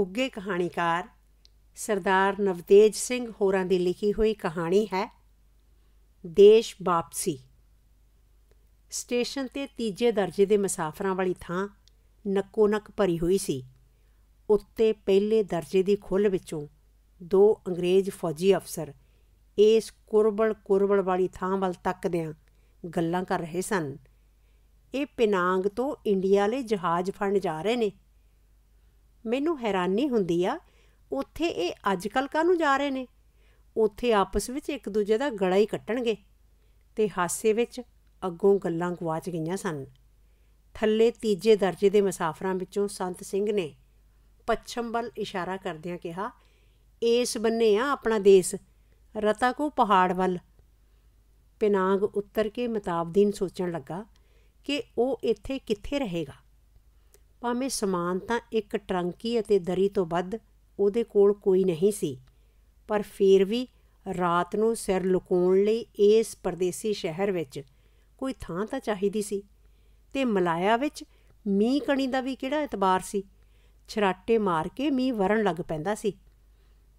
ਉੱਗੇ ਕਹਾਣੀਕਾਰ ਸਰਦਾਰ ਨਵਤੇਜ ਸਿੰਘ ਹੋਰਾਂ ਦੀ ਲਿਖੀ ਹੋਈ ਕਹਾਣੀ ਹੈ ਦੇਸ਼ ਵਾਪਸੀ ਸਟੇਸ਼ਨ ਤੇ ਤੀਜੇ ਦਰਜੇ ਦੇ ਮੁਸਾਫਰਾਂ ਵਾਲੀ ਥਾਂ ਨੱਕੋ ਨੱਕ ਭਰੀ ਹੋਈ ਸੀ ਉੱਤੇ ਪਹਿਲੇ ਦਰਜੇ ਦੀ ਖੁੱਲ ਵਿੱਚੋਂ ਦੋ ਅੰਗਰੇਜ਼ ਫੌਜੀ ਅਫਸਰ ਇਸ ਕੁਰਬਲ ਕੁਰਬਲ ਵਾਲੀ ਥਾਂ ਵੱਲ ਤੱਕਦਿਆਂ ਗੱਲਾਂ ਕਰ ਰਹੇ ਸਨ ਇਹ ਪਿਨਾਂਗ ਤੋਂ ਇੰਡੀਆ ਲਈ ਜਹਾਜ਼ ਫੜਨ ਜਾ ਰਹੇ ਨੇ ਮੈਨੂੰ ਹੈਰਾਨੀ ਹੁੰਦੀ ਆ ਉੱਥੇ ਇਹ ਅੱਜਕੱਲ ਕਾਹਨੂੰ ਜਾ ਰਹੇ ਨੇ ਉੱਥੇ ਆਪਸ ਵਿੱਚ ਇੱਕ ਦੂਜੇ ਦਾ ਗਲਾ ਹੀ ਕੱਟਣਗੇ ਤੇ ਹਾਸੇ ਵਿੱਚ ਅੱਗੋਂ ਗੱਲਾਂ ਗਵਾਚ ਗਈਆਂ ਸਨ ਥੱਲੇ ਤੀਜੇ ਦਰਜੇ ਦੇ ਮੁਸਾਫਰਾਂ ਵਿੱਚੋਂ ਸੰਤ ਸਿੰਘ ਨੇ ਪੱਛਮ ਵੱਲ ਇਸ਼ਾਰਾ ਕਰਦਿਆਂ ਕਿਹਾ ਇਸ ਬੰਨੇ ਆ ਆਪਣਾ ਦੇਸ਼ ਰਤਾ ਕੋ ਪਹਾੜ ਵੱਲ ਪਿਨਾਗ ਉੱਤਰ ਕੇ ਮਤਾਬਦੀਨ ਸੋਚਣ ਲੱਗਾ ਕਿ ਉਹ ਇੱਥੇ ਕਿੱਥੇ ਰਹੇਗਾ ਭਾਵੇਂ ਸਮਾਨ ਤਾਂ ਇੱਕ ਟਰੰਕੀ ਅਤੇ ਦਰੀ ਤੋਂ ਵੱਧ ਉਹਦੇ ਕੋਲ ਕੋਈ ਨਹੀਂ ਸੀ ਪਰ ਫੇਰ ਵੀ ਰਾਤ ਨੂੰ ਸਿਰ ਲੁਕਾਉਣ ਲਈ ਇਸ ਪਰਦੇਸੀ ਸ਼ਹਿਰ ਵਿੱਚ ਕੋਈ ਥਾਂ ਤਾਂ ਚਾਹੀਦੀ ਸੀ ਤੇ ਮਲਾਇਆ ਵਿੱਚ ਮੀਂਹ ਕਣੀ ਦਾ ਵੀ ਕਿਹੜਾ ਇਤਬਾਰ ਸੀ ਛਰਾਟੇ ਮਾਰ ਕੇ ਮੀਂਹ ਵਰਨ ਲੱਗ ਪੈਂਦਾ ਸੀ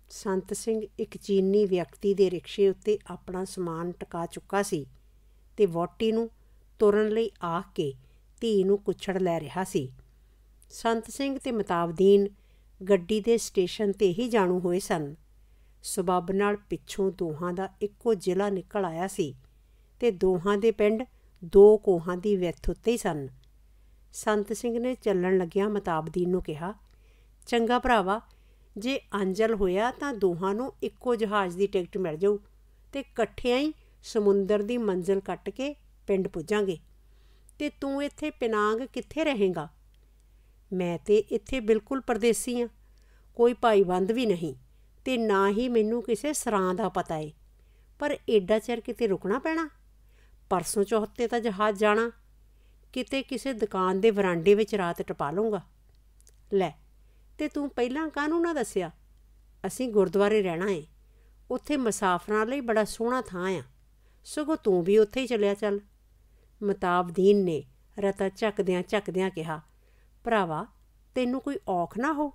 ਸੰਤ ਸਿੰਘ ਇੱਕ ਚੀਨੀ ਵਿਅਕਤੀ ਦੇ ਰਿਕਸ਼ੇ ਉੱਤੇ ਆਪਣਾ ਸਮਾਨ ਟਿਕਾ ਚੁੱਕਾ ਸੀ ਤੇ ਵੋਟੀ ਨੂੰ ਤੁਰਨ ਲਈ ਆਖ ਕੇ ਧੀ ਨੂੰ ਕੁਛੜ ਲੈ ਰਿਹਾ ਸੀ ਸੰਤ ਸਿੰਘ ਤੇ ਮਤਾਬਦੀਨ ਗੱਡੀ ਦੇ ਸਟੇਸ਼ਨ ਤੇ ਹੀ ਜਾਣੂ ਹੋਏ ਸਨ ਸਬਬ ਨਾਲ ਪਿੱਛੋਂ ਦੋਹਾਂ ਦਾ ਇੱਕੋ ਜ਼ਿਲ੍ਹਾ ਨਿਕਲ ਆਇਆ ਸੀ ਤੇ ਦੋਹਾਂ ਦੇ ਪਿੰਡ ਦੋ ਕੋਹਾਂ ਦੀ ਵਿੱਥ ਉੱਤੇ ਹੀ ਸਨ ਸੰਤ ਸਿੰਘ ਨੇ ਚੱਲਣ ਲੱਗਿਆ ਮਤਾਬਦੀਨ ਨੂੰ ਕਿਹਾ ਚੰਗਾ ਭਰਾਵਾ ਜੇ ਅੰਜਲ ਹੋਇਆ ਤਾਂ ਦੋਹਾਂ ਨੂੰ ਇੱਕੋ ਜਹਾਜ਼ ਦੀ ਟਿਕਟ ਮਿਲ ਜਾਊ ਤੇ ਇਕੱਠਿਆਂ ਹੀ ਸਮੁੰਦਰ ਦੀ ਮੰਜ਼ਿਲ ਕੱਟ ਕੇ ਪਿੰਡ ਪੁੱਜਾਂਗੇ ਤੇ ਤੂੰ ਇੱਥੇ ਪਿਨਾਂਗ ਕਿੱਥੇ ਰਹੇਗਾ ਮੈਂ ਤੇ ਇੱਥੇ ਬਿਲਕੁਲ ਪਰਦੇਸੀ ਆ ਕੋਈ ਭਾਈਬੰਦ ਵੀ ਨਹੀਂ ਤੇ ਨਾ ਹੀ ਮੈਨੂੰ ਕਿਸੇ ਸਰਾਂ ਦਾ ਪਤਾ ਏ ਪਰ ਐਡਾ ਚਿਰ ਕਿਤੇ ਰੁਕਣਾ ਪੈਣਾ ਪਰਸੋਂ ਚੌਥੇ ਤਾਂ ਜਹਾਜ਼ ਜਾਣਾ ਕਿਤੇ ਕਿਸੇ ਦੁਕਾਨ ਦੇ ਵਰਾਂਡੇ ਵਿੱਚ ਰਾਤ ਟਪਾ ਲੂੰਗਾ ਲੈ ਤੇ ਤੂੰ ਪਹਿਲਾਂ ਕਾਹਨੂੰ ਨਾ ਦੱਸਿਆ ਅਸੀਂ ਗੁਰਦੁਆਰੇ ਰਹਿਣਾ ਏ ਉੱਥੇ ਮੁਸਾਫਰਾਂ ਲਈ ਬੜਾ ਸੋਹਣਾ ਥਾਂ ਆ ਸਗੋਂ ਤੂੰ ਵੀ ਉੱਥੇ ਹੀ ਚੱਲਿਆ ਚੱਲ ਮਤਾਬਦੀਨ ਨੇ ਰਤਾ ਚੱਕਦਿਆਂ ਚੱਕਦਿਆਂ ਕਿਹਾ ਭਰਾਵਾ ਤੈਨੂੰ ਕੋਈ ਔਖ ਨਾ ਹੋ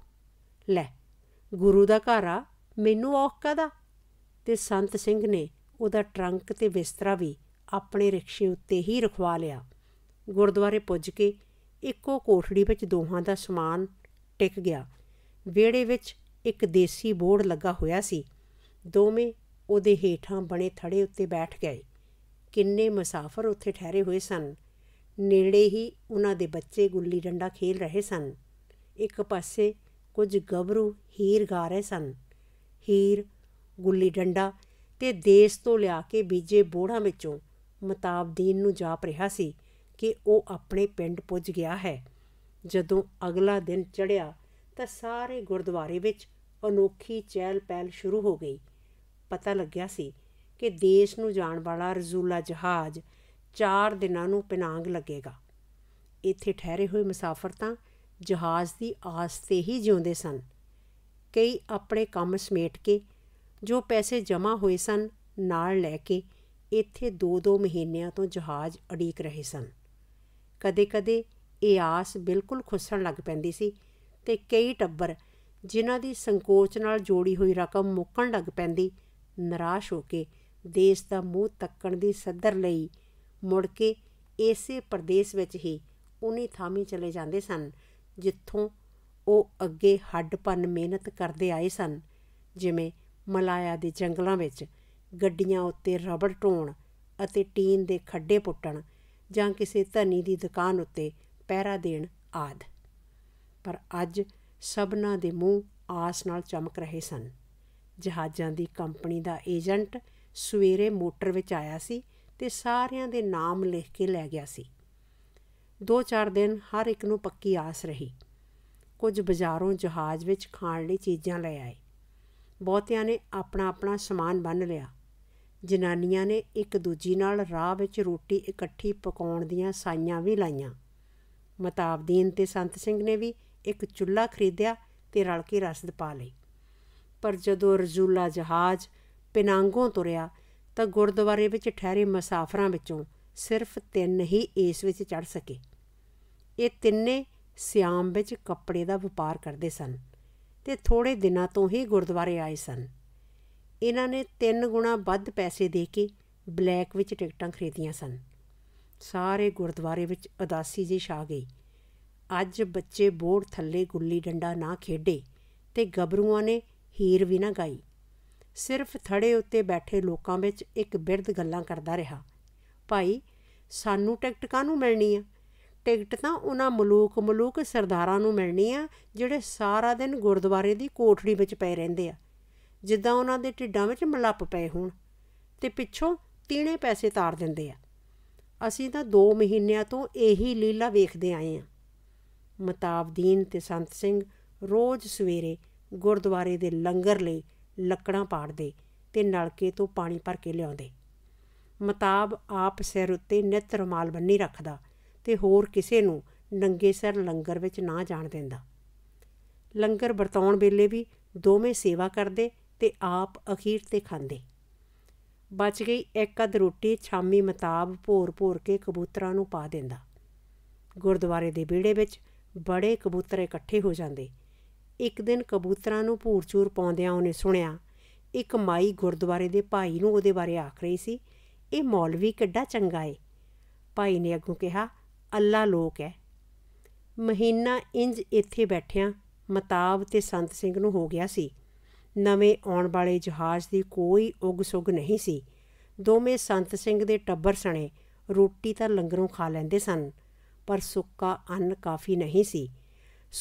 ਲੈ ਗੁਰੂ ਦਾ ਘਰ ਆ ਮੈਨੂੰ ਔਖ ਕਾਦਾ ਤੇ ਸੰਤ ਸਿੰਘ ਨੇ ਉਹਦਾ ਟਰੰਕ ਤੇ ਬਿਸਤਰਾ ਵੀ ਆਪਣੇ ਰਿਕਸ਼ੇ ਉੱਤੇ ਹੀ ਰਖਵਾ ਲਿਆ ਗੁਰਦੁਆਰੇ ਪੁੱਜ ਕੇ ਇੱਕੋ ਕੋਠੜੀ ਵਿੱਚ ਦੋਹਾਂ ਦਾ ਸਮਾਨ ਟਿਕ ਗਿਆ ਵਿਹੜੇ ਵਿੱਚ ਇੱਕ ਦੇਸੀ ਬੋਰਡ ਲੱਗਾ ਹੋਇਆ ਸੀ ਦੋਵੇਂ ਉਹਦੇ ਹੇਠਾਂ ਬਣੇ ਥੜੇ ਉੱਤੇ ਬੈਠ ਗਏ ਕਿੰਨੇ ਮੁਸਾਫਰ ਉੱਥੇ ਠਹਿਰੇ ਹੋਏ ਸਨ ਨੇੜੇ ਹੀ ਉਹਨਾਂ ਦੇ ਬੱਚੇ ਗੁੱਲੀ ਡੰਡਾ ਖੇਲ ਰਹੇ ਸਨ ਇੱਕ ਪਾਸੇ ਕੁਝ ਗਬਰੂ ਹੀਰ ਗਾ ਰਹੇ ਸਨ ਹੀਰ ਗੁੱਲੀ ਡੰਡਾ ਤੇ ਦੇਸ਼ ਤੋਂ ਲਿਆ ਕੇ ਬੀਜੇ ਬੋੜਾਂ ਵਿੱਚੋਂ ਮਤਾਬਦੀਨ ਨੂੰ ਜਾਪ ਰਿਹਾ ਸੀ ਕਿ ਉਹ ਆਪਣੇ ਪਿੰਡ ਪੁੱਜ ਗਿਆ ਹੈ ਜਦੋਂ ਅਗਲਾ ਦਿਨ ਚੜ੍ਹਿਆ ਤਾਂ ਸਾਰੇ ਗੁਰਦੁਆਰੇ ਵਿੱਚ ਅਨੋਖੀ ਚਹਿਲ ਪਹਿਲ ਸ਼ੁਰੂ ਹੋ ਗਈ ਪਤਾ ਲੱਗਿਆ ਸੀ ਕਿ ਦੇਸ਼ ਨੂੰ ਜਾਣ ਵਾਲਾ ਰਜ਼ੂਲਾ ਜਹਾਜ਼ ਚਾਰ ਦਿਨਾਂ ਨੂੰ ਪਿਨਾਂਗ ਲੱਗੇਗਾ ਇੱਥੇ ਠਹਿਰੇ ਹੋਏ ਮੁਸਾਫਰ ਤਾਂ ਜਹਾਜ਼ ਦੀ ਆਸ ਤੇ ਹੀ ਜਿਉਂਦੇ ਸਨ ਕਈ ਆਪਣੇ ਕੰਮ ਸਮੇਟ ਕੇ ਜੋ ਪੈਸੇ ਜਮ੍ਹਾਂ ਹੋਏ ਸਨ ਨਾਲ ਲੈ ਕੇ ਇੱਥੇ 2-2 ਮਹੀਨਿਆਂ ਤੋਂ ਜਹਾਜ਼ ਅੜੀਕ ਰਹੇ ਸਨ ਕਦੇ-ਕਦੇ ਇਹ ਆਸ ਬਿਲਕੁਲ ਖੁੱਸਣ ਲੱਗ ਪੈਂਦੀ ਸੀ ਤੇ ਕਈ ਟੱਬਰ ਜਿਨ੍ਹਾਂ ਦੀ ਸੰਕੋਚ ਨਾਲ ਜੋੜੀ ਹੋਈ ਰਕਮ ਮੁੱਕਣ ਲੱਗ ਪੈਂਦੀ ਨਿਰਾਸ਼ ਹੋ ਕੇ ਦੇਸ਼ ਦਾ ਮੂੰਹ ਤੱਕਣ ਦੀ ਸੱਦਰ ਲਈ ਮੁੜ ਕੇ ਇਸੇ ਪ੍ਰਦੇਸ਼ ਵਿੱਚ ਹੀ ਉਨੀ ਥਾਮੀ ਚਲੇ ਜਾਂਦੇ ਸਨ ਜਿੱਥੋਂ ਉਹ ਅੱਗੇ ਹੱਡਪਨ ਮਿਹਨਤ ਕਰਦੇ ਆਏ ਸਨ ਜਿਵੇਂ ਮਲਾਇਆ ਦੇ ਜੰਗਲਾਂ ਵਿੱਚ ਗੱਡੀਆਂ ਉੱਤੇ ਰਬੜ ਟੋਣ ਅਤੇ ਟੀਨ ਦੇ ਖੱਡੇ ਪੁੱਟਣ ਜਾਂ ਕਿਸੇ ਧਨੀ ਦੀ ਦੁਕਾਨ ਉੱਤੇ ਪਹਿਰਾ ਦੇਣ ਆਦ ਪਰ ਅੱਜ ਸਭਨਾ ਦੇ ਮੂੰਹ ਆਸ ਨਾਲ ਚਮਕ ਰਹੇ ਸਨ ਜਹਾਜ਼ਾਂ ਦੀ ਕੰਪਨੀ ਦਾ ਏਜੰਟ ਸਵੇਰੇ ਮੋਟਰ ਵਿੱਚ ਆਇਆ ਸੀ ਤੇ ਸਾਰਿਆਂ ਦੇ ਨਾਮ ਲਿਖ ਕੇ ਲੈ ਗਿਆ ਸੀ ਦੋ ਚਾਰ ਦਿਨ ਹਰ ਇੱਕ ਨੂੰ ਪੱਕੀ ਆਸ ਰਹੀ ਕੁਝ ਬਾਜ਼ਾਰੋਂ ਜਹਾਜ਼ ਵਿੱਚ ਖਾਣ ਲਈ ਚੀਜ਼ਾਂ ਲੈ ਆਏ ਬਹੁਤਿਆਂ ਨੇ ਆਪਣਾ ਆਪਣਾ ਸਮਾਨ ਬੰਨ ਲਿਆ ਜਨਾਨੀਆਂ ਨੇ ਇੱਕ ਦੂਜੀ ਨਾਲ ਰਾਹ ਵਿੱਚ ਰੋਟੀ ਇਕੱਠੀ ਪਕਾਉਣ ਦੀਆਂ ਸਾਈਆਂ ਵੀ ਲਾਈਆਂ ਮਤਾਬਦੀਨ ਤੇ ਸੰਤ ਸਿੰਘ ਨੇ ਵੀ ਇੱਕ ਚੁੱਲ੍ਹਾ ਖਰੀਦਿਆ ਤੇ ਰਲ ਕੇ ਰਸਦ ਪਾ ਲਈ ਪਰ ਜਦੋਂ ਰਜੂਲਾ ਜਹਾਜ਼ ਪਿਨਾਂਗੋਂ ਤੁਰਿਆ ਤਾਂ ਗੁਰਦੁਆਰੇ ਵਿੱਚ ਠਹਿਰੇ ਮੁਸਾਫਰਾਂ ਵਿੱਚੋਂ ਸਿਰਫ ਤਿੰਨ ਹੀ ਇਸ ਵਿੱਚ ਚੜ ਸਕੇ ਇਹ ਤਿੰਨੇ ਸਿਆਮ ਵਿੱਚ ਕੱਪੜੇ ਦਾ ਵਪਾਰ ਕਰਦੇ ਸਨ ਤੇ ਥੋੜੇ ਦਿਨਾਂ ਤੋਂ ਹੀ ਗੁਰਦੁਆਰੇ ਆਏ ਸਨ ਇਹਨਾਂ ਨੇ ਤਿੰਨ ਗੁਣਾ ਵੱਧ ਪੈਸੇ ਦੇ ਕੇ ਬਲੈਕ ਵਿੱਚ ਟਿਕਟਾਂ ਖਰੀਦੀਆਂ ਸਨ ਸਾਰੇ ਗੁਰਦੁਆਰੇ ਵਿੱਚ ਉਦਾਸੀ ਜੀ ਛਾ ਗਈ ਅੱਜ ਬੱਚੇ ਬੋਰਡ ਥੱਲੇ ਗੁੱਲੀ ਡੰਡਾ ਨਾ ਖੇਡੇ ਤੇ ਗੱਭਰੂਆਂ ਨੇ ਹੀਰ ਵੀ ਨਾ ਗਾਈ ਸਿਰਫ ਥੜੇ ਉੱਤੇ ਬੈਠੇ ਲੋਕਾਂ ਵਿੱਚ ਇੱਕ ਬਿਰਧ ਗੱਲਾਂ ਕਰਦਾ ਰਿਹਾ ਭਾਈ ਸਾਨੂੰ ਟਿਕਟ ਕਾਹਨੂੰ ਮਿਲਣੀ ਆ ਟਿਕਟ ਤਾਂ ਉਹਨਾਂ ਮਲੂਕ ਮਲੂਕ ਸਰਦਾਰਾਂ ਨੂੰ ਮਿਲਣੀ ਆ ਜਿਹੜੇ ਸਾਰਾ ਦਿਨ ਗੁਰਦੁਆਰੇ ਦੀ ਕੋਠੜੀ ਵਿੱਚ ਪਏ ਰਹਿੰਦੇ ਆ ਜਿੱਦਾਂ ਉਹਨਾਂ ਦੇ ਢਿੱਡਾਂ ਵਿੱਚ ਮਲੱਪ ਪਏ ਹੋਣ ਤੇ ਪਿੱਛੋਂ ਤੀਣੇ ਪੈਸੇ ਤਾਰ ਦਿੰਦੇ ਆ ਅਸੀਂ ਤਾਂ 2 ਮਹੀਨਿਆਂ ਤੋਂ ਇਹੀ ਲੀਲਾ ਵੇਖਦੇ ਆਏ ਆ ਮਤਾਬਦੀਨ ਤੇ ਸੰਤ ਸਿੰਘ ਰੋਜ਼ ਸਵੇਰੇ ਗੁਰਦੁਆਰੇ ਦੇ ਲੰਗਰ ਲਈ ਲੱਕੜਾਂ ਪਾੜਦੇ ਤੇ ਨਲਕੇ ਤੋਂ ਪਾਣੀ ਭਰ ਕੇ ਲਿਆਉਂਦੇ ਮਤਾਬ ਆਪ ਸਿਰ ਉੱਤੇ ਨਿਤ ਰਮਾਲ ਬੰਨੀ ਰੱਖਦਾ ਤੇ ਹੋਰ ਕਿਸੇ ਨੂੰ ਨੰਗੇ ਸਿਰ ਲੰਗਰ ਵਿੱਚ ਨਾ ਜਾਣ ਦਿੰਦਾ ਲੰਗਰ ਵਰਤਾਉਣ ਵੇਲੇ ਵੀ ਦੋਵੇਂ ਸੇਵਾ ਕਰਦੇ ਤੇ ਆਪ ਅਖੀਰ ਤੇ ਖਾਂਦੇ ਬਚ ਗਈ ਇੱਕ ਅਧ ਰੋਟੀ ਛਾਮੀ ਮਤਾਬ ਭੋਰ-ਭੋਰ ਕੇ ਕਬੂਤਰਾਂ ਨੂੰ ਪਾ ਦਿੰਦਾ ਗੁਰਦੁਆਰੇ ਦੇ ਵਿਹੜੇ ਵਿੱਚ ਬੜੇ ਕਬੂਤਰ ਇਕੱਠੇ ਹੋ ਜਾਂਦੇ ਇੱਕ ਦਿਨ ਕਬੂਤਰਾਂ ਨੂੰ ਭੂਰਚੂਰ ਪਾਉਂਦਿਆਂ ਉਹਨੇ ਸੁਣਿਆ ਇੱਕ ਮਾਈ ਗੁਰਦੁਆਰੇ ਦੇ ਭਾਈ ਨੂੰ ਉਹਦੇ ਬਾਰੇ ਆਖ ਰਹੀ ਸੀ ਇਹ ਮੌਲਵੀ ਕਿੱਡਾ ਚੰਗਾ ਏ ਭਾਈ ਨੇ ਅੱਗੋਂ ਕਿਹਾ ਅੱਲਾ ਲੋਕ ਹੈ ਮਹੀਨਾ ਇੰਜ ਇੱਥੇ ਬੈਠਿਆਂ ਮਤਾਬ ਤੇ ਸੰਤ ਸਿੰਘ ਨੂੰ ਹੋ ਗਿਆ ਸੀ ਨਵੇਂ ਆਉਣ ਵਾਲੇ ਜਹਾਜ਼ ਦੀ ਕੋਈ ਉਗ-ਸੁਗ ਨਹੀਂ ਸੀ ਦੋਵੇਂ ਸੰਤ ਸਿੰਘ ਦੇ ਟੱਬਰ ਸਣੇ ਰੋਟੀ ਤਾਂ ਲੰਗਰੋਂ ਖਾ ਲੈਂਦੇ ਸਨ ਪਰ ਸੁੱਕਾ ਅੰਨ ਕਾਫੀ ਨਹੀਂ ਸੀ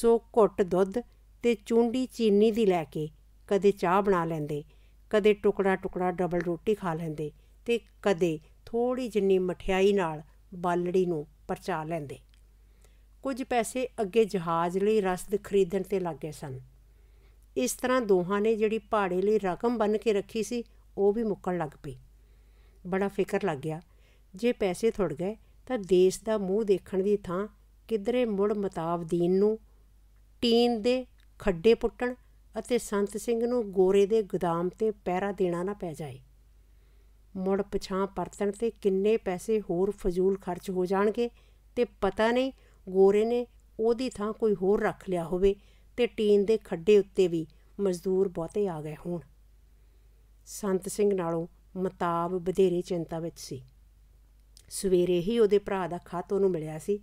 ਸੋ ਘੁੱਟ ਦੁੱਧ ਤੇ ਚੁੰਡੀ ਚੀਨੀ ਦੀ ਲੈ ਕੇ ਕਦੇ ਚਾਹ ਬਣਾ ਲੈਂਦੇ ਕਦੇ ਟੁਕੜਾ ਟੁਕੜਾ ਡਬਲ ਰੋਟੀ ਖਾ ਲੈਂਦੇ ਤੇ ਕਦੇ ਥੋੜੀ ਜਿੰਨੀ ਮਠਿਆਈ ਨਾਲ ਬਾਲੜੀ ਨੂੰ ਪਰਚਾ ਲੈਂਦੇ ਕੁਝ ਪੈਸੇ ਅੱਗੇ ਜਹਾਜ਼ ਲਈ ਰਸਦ ਖਰੀਦਣ ਤੇ ਲੱਗੇ ਸਨ ਇਸ ਤਰ੍ਹਾਂ ਦੋਹਾਂ ਨੇ ਜਿਹੜੀ ਪਹਾੜੇ ਲਈ ਰਕਮ ਬਣ ਕੇ ਰੱਖੀ ਸੀ ਉਹ ਵੀ ਮੁੱਕਣ ਲੱਗ ਪਈ ਬੜਾ ਫਿਕਰ ਲੱਗ ਗਿਆ ਜੇ ਪੈਸੇ ਥੁੜ ਗਏ ਤਾਂ ਦੇਸ਼ ਦਾ ਮੂੰਹ ਦੇਖਣ ਦੀ ਥਾਂ ਕਿਧਰੇ ਮੁੜ ਮਤਾਬਦੀਨ ਨੂੰ ਟੀਨ ਦੇ ਖੱਡੇ ਪੁੱਟਣ ਅਤੇ ਸੰਤ ਸਿੰਘ ਨੂੰ ਗੋਰੇ ਦੇ ਗੋਦਾਮ ਤੇ ਪਹਿਰਾ ਦੇਣਾ ਨਾ ਪੈ ਜਾਏ ਮੁੜ ਪਛਾਂ ਪਰਤਣ ਤੇ ਕਿੰਨੇ ਪੈਸੇ ਹੋਰ ਫਜ਼ੂਲ ਖਰਚ ਹੋ ਜਾਣਗੇ ਤੇ ਪਤਾ ਨਹੀਂ ਗੋਰੇ ਨੇ ਉਹਦੀ ਥਾਂ ਕੋਈ ਹੋਰ ਰੱਖ ਲਿਆ ਹੋਵੇ ਤੇ ਟੀਨ ਦੇ ਖੱਡੇ ਉੱਤੇ ਵੀ ਮਜ਼ਦੂਰ ਬਹੁਤੇ ਆ ਗਏ ਹੋਣ ਸੰਤ ਸਿੰਘ ਨਾਲੋਂ ਮਤਾਬ ਬਧੇਰੇ ਚਿੰਤਾ ਵਿੱਚ ਸੀ ਸਵੇਰੇ ਹੀ ਉਹਦੇ ਭਰਾ ਦਾ ਖਾਤ ਉਹਨੂੰ ਮਿਲਿਆ ਸੀ